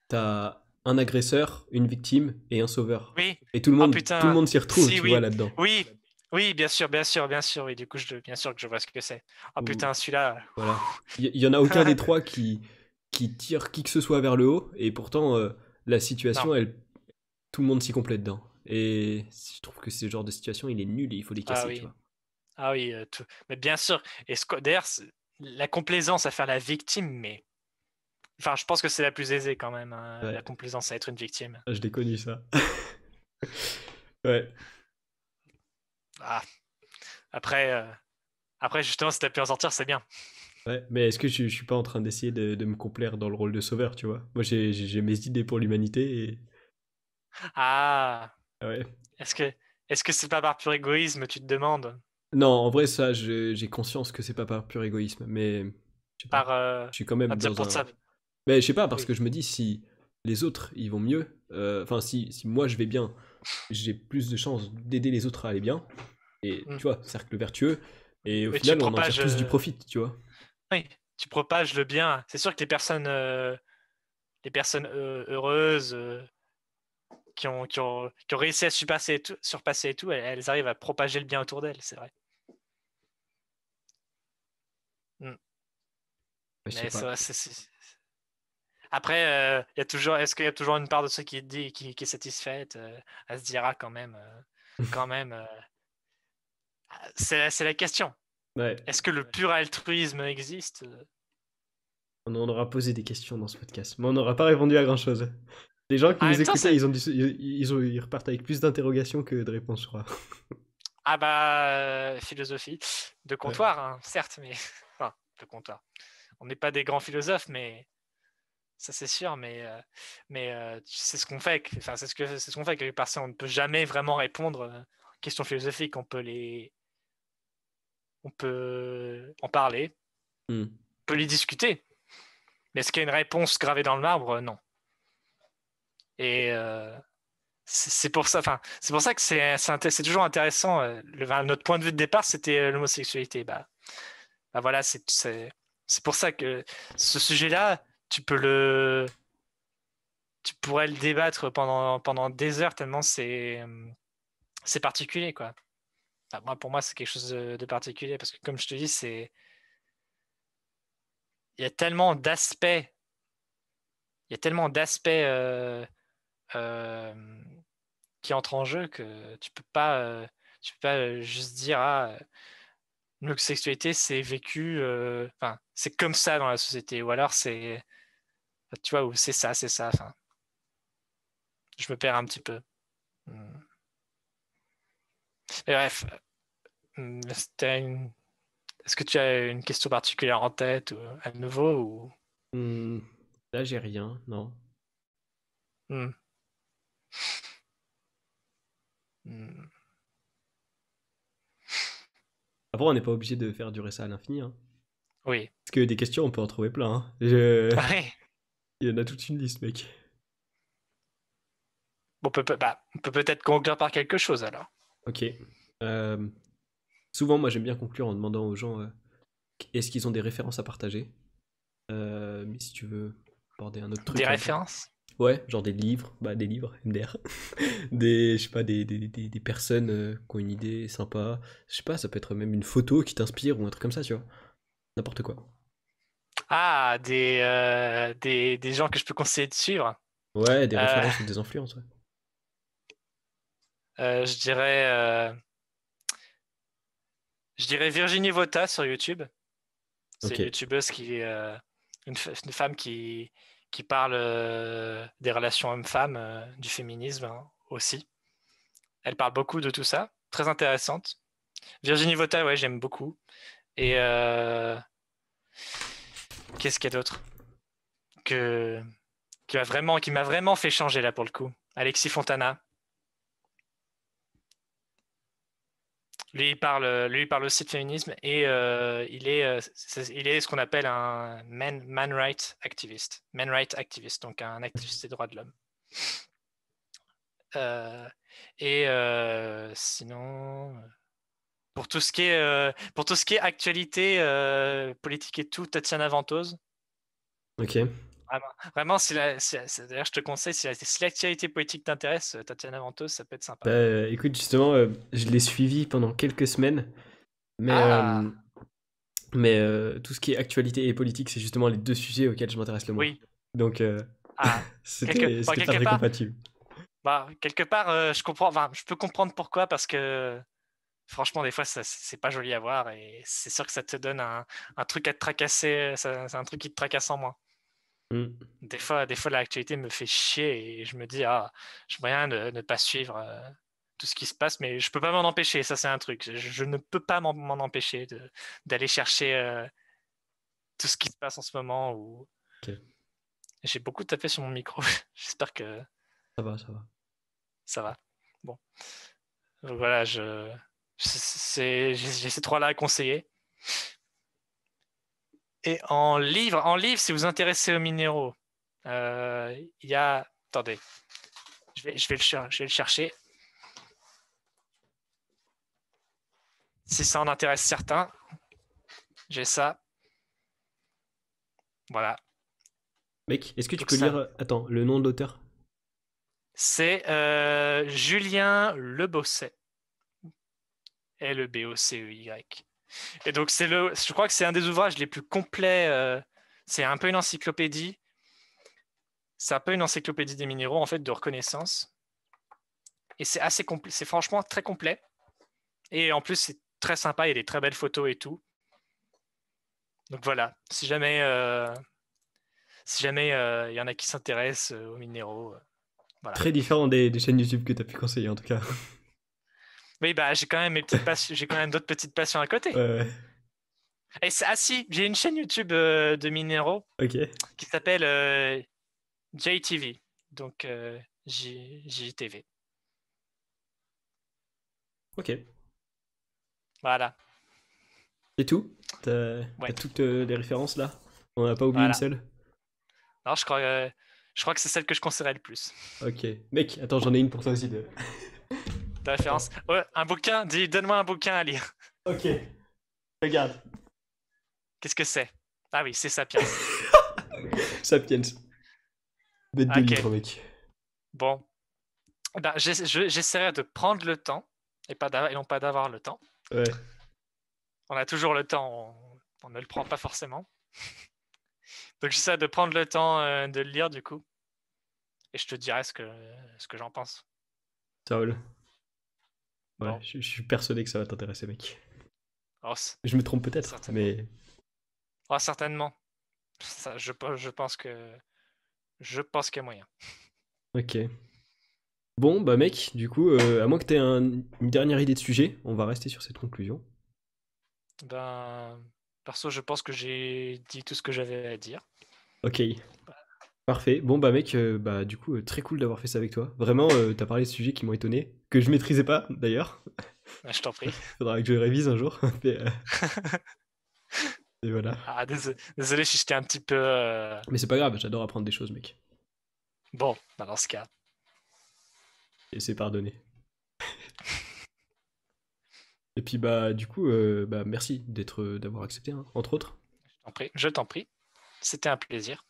tu as un agresseur, une victime et un sauveur. Oui. Et tout le oh, monde, tout le monde s'y retrouve, tu vois là-dedans. Oui, bien sûr, bien sûr, bien sûr. Oui, du coup, je, bien sûr que je vois ce que c'est. Ah oh, putain, celui-là. Voilà. Il n'y en a aucun des trois qui tire qui que ce soit vers le haut, et pourtant euh, la situation, elle, tout le monde s'y complète dedans. Et je trouve que ce genre de situation, il est nul et il faut les ah casser. Ah oui, Ah, euh, oui mais bien sûr. Et d'ailleurs, la complaisance à faire la victime, mais Enfin, je pense que c'est la plus aisée quand même, hein, la complaisance à être une victime. Ah, je l'ai ça. ouais. Ah. Après, euh, Après, justement, si t'as pu en sortir, c'est bien. Ouais, mais est-ce que je, suis pas en train d'essayer de, me complaire dans le rôle de sauveur, tu vois Moi, j'ai mes idées pour l'humanité et... Ah Ouais. Est-ce que est-ce que c'est pas par pur égoïsme, tu te demandes Non, en vrai, ça, j'ai conscience que c'est pas par pur égoïsme, mais... Je par, euh, je suis quand même dans un... Ça, mais je sais pas, parce que je me dis, si les autres, ils vont mieux, euh, enfin, si, si, moi je vais bien, j'ai plus de chances d'aider les autres à aller bien. Et mm. tu vois, cercle vertueux. Et au final, on en tire plus du euh, profit, tu vois. Oui, tu propages le bien. C'est sûr que les personnes, euh, les personnes heureuses qui ont, qui, ont, réussi à surpasser et tout, surpasser et tout elles, arrivent à propager le bien autour d'elles, c'est vrai. Mm. Mais c'est, après, euh, il y a toujours, est-ce qu'il y a toujours une part de ceux qui, dit, qui, est satisfaite euh, Elle se dira quand même, euh, quand même, ah, c'est, la question. Est-ce que le pur altruisme existe On aura posé des questions dans ce podcast, mais on n'aura pas répondu à grand-chose. Les gens qui ah, nous écoutent, ils, ont ils, ont, repartent avec plus d'interrogations que de réponses, ah bah, philosophie de comptoir, hein, certes, mais... de comptoir. On n'est pas des grands philosophes, mais ça c'est sûr, mais, euh, mais c'est euh, ce qu'on fait. Enfin, c'est ce que c'est ce qu'on fait que personnes. On ne peut jamais vraiment répondre euh, aux questions philosophiques. On peut les, on peut en parler, hmm. on peut les discuter. Mais est-ce qu'il y a une réponse gravée dans le marbre Non. Et c'est pour ça. c'est pour ça que c'est c'est toujours intéressant. notre point de vue de départ, c'était l'homosexualité. Bah, bah, voilà, c'est pour ça que ce sujet-là tu peux le. Tu pourrais le débattre pendant, pendant des heures tellement c'est c'est particulier quoi. pour moi, c'est quelque chose de, particulier parce que, comme je te dis, c'est il y a tellement d'aspects, il y a tellement d'aspects euh, euh, qui entrent en jeu que tu peux pas, euh, tu peux pas juste dire ah l'homosexualité c'est vécu, enfin c'est comme ça dans la société ou alors c'est tu vois, c'est ça, c'est ça. Enfin, je me perds un petit peu. Hmm. bref, hmm, Est-ce que tu as une question particulière en tête ou à nouveau ou... Hmm, là, j'ai rien, non. Après, on n'est pas obligé de faire durer ça à l'infini. Hein. Oui. Parce que des questions, on peut en trouver plein. Hein. Je... Il y en a toute une liste, mec. peut, peut, bah, on peut peut-être conclure par quelque chose alors. Ok. Euh, souvent, moi, j'aime bien conclure en demandant aux gens euh, est-ce qu'ils ont des références à partager euh, Mais si tu veux aborder un autre truc. Des références Ouais, genre des livres, bah, des livres, MDR. des, je sais pas, des, personnes qui ont une idée sympa. Je sais pas, ça peut être même une photo qui t'inspire ou un truc comme ça, tu vois. N'importe quoi. Ah, euh, des, des, gens que je peux conseiller de suivre. Ouais, des euh, références des influences. Euh, je dirais. Je dirais Virginie Vota sur YouTube. C'est une youtubeuse qui est une, femme qui, qui parle des relations hommes-femmes, du féminisme hein, aussi. Elle parle beaucoup de tout ça, très intéressante. Virginie Vota, ouais, j'aime beaucoup. Et qu'est-ce qu'il y a d'autre que qui m'a vraiment, qui m'a vraiment fait changer là pour le coup. Alexis Fontana. Lui, il parle, lui, parle aussi de féminisme et euh, il, est, euh, il est ce qu'on appelle un man, man right activist. Man right activist, donc un activiste des droits de l'homme. Euh, et sinon, pour tout ce qui est, euh, pour tout ce qui est actualité euh, politique et tout, Tatiana Ventose. Ok. Vraiment, si d'ailleurs, je te conseille, si, l'actualité politique t'intéresse, euh, Tatiana Ventose, ça peut être sympa. Bah, écoute, justement, je l'ai suivi pendant quelques semaines, mais, ah! mais tout ce qui est actualité et politique, c'est justement les deux sujets auxquels je m'intéresse le moins. Donc, ah! c'était très compatible. Bah, quelque part, je comprends, enfin, je peux comprendre pourquoi, parce que franchement, des fois, c'est pas joli à voir et c'est sûr que ça te donne un, truc à te tracasser, c'est un truc qui te tracasse en moins. Mmh. Des fois, des fois l'actualité me fait chier et je me dis, ah, je rien de ne pas suivre euh, tout ce qui se passe, mais je peux pas m'en empêcher, ça c'est un truc. Je, ne peux pas m'en empêcher d'aller chercher euh, tout ce qui se passe en ce moment. J'ai beaucoup tapé sur mon micro, j'espère que. Ça va, ça va. Ça va. Bon. voilà, je j'ai ces trois-là à conseiller. Et en livre, en livre, si vous vous intéressez aux minéraux, euh, il y a. Attendez, je vais, le, le chercher. Si ça en intéresse certains, j'ai ça. Voilà. Mec, est-ce que tu peux lire attends, le nom de l'auteur C'est euh, Julien Lebosset. L-E-B-O-C-E-Y. Et donc, c'est le, je crois que c'est un des ouvrages les plus complets. Euh, c'est un peu une encyclopédie. C'est un peu une encyclopédie des minéraux, en fait, de reconnaissance. Et c'est assez complet. C'est franchement très complet. Et en plus, c'est très sympa. Il y a des très belles photos et tout. Donc voilà. Si jamais, euh, si jamais euh, il y en a qui s'intéressent aux minéraux, Très différent des, des chaînes YouTube que tu as pu conseiller, en tout cas. Oui, bah, j'ai quand même, même d'autres petites passions à côté. Et ah si, j'ai une chaîne YouTube euh, de minéraux qui s'appelle euh, JTV, donc euh, JTV. Ok. Voilà. C'est tout T'as toutes les références là On n'a pas oublié une seule Non, je crois, je crois que c'est celle que je conseillerais le plus. Ok. Mec, attends, j'en ai une pour toi aussi. Deux référence. un bouquin, dis, donne-moi un bouquin à lire. Ok. Regarde. Qu'est-ce que c'est Ah oui, c'est Sapiens. Sapiens. Bête de Bon. Ben, J'essaierai de prendre le temps et, pas et non pas d'avoir le temps. On a toujours le temps, on, ne le prend pas forcément. Donc j'essaie de prendre le temps euh, de le lire du coup. Et je te dirai ce que, ce que j'en pense. Ciao. Ouais, je, suis persuadé que ça va t'intéresser, mec. Oh, je me trompe peut-être, mais. Ah, certainement. Ça, je, je pense que. Je pense qu'il y a moyen. Ok. Bon, bah, mec, du coup, euh, à moins que tu aies une dernière idée de sujet, on va rester sur cette conclusion. Ben. Perso, je pense que j'ai dit tout ce que j'avais à dire. Ok. Parfait. Bon, bah, mec, euh, bah, du coup, euh, très cool d'avoir fait ça avec toi. Vraiment, euh, t'as parlé de sujets qui m'ont étonné, que je maîtrisais pas, d'ailleurs. Ah, je t'en prie. Faudra que je révise un jour. Et voilà. Ah, désolé, si j'étais un petit peu. Mais c'est pas grave, j'adore apprendre des choses, mec. Bon, bah, dans ce cas. Et c'est pardonné. Et puis, bah, du coup, bah, merci d'avoir accepté, hein, entre autres. Je t'en prie. Je t'en prie. C'était un plaisir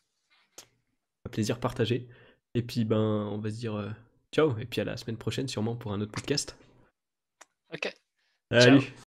un plaisir partagé. Et puis, ben, on va se dire euh, ciao. Et puis à la semaine prochaine, sûrement pour un autre podcast. Ok. Salut.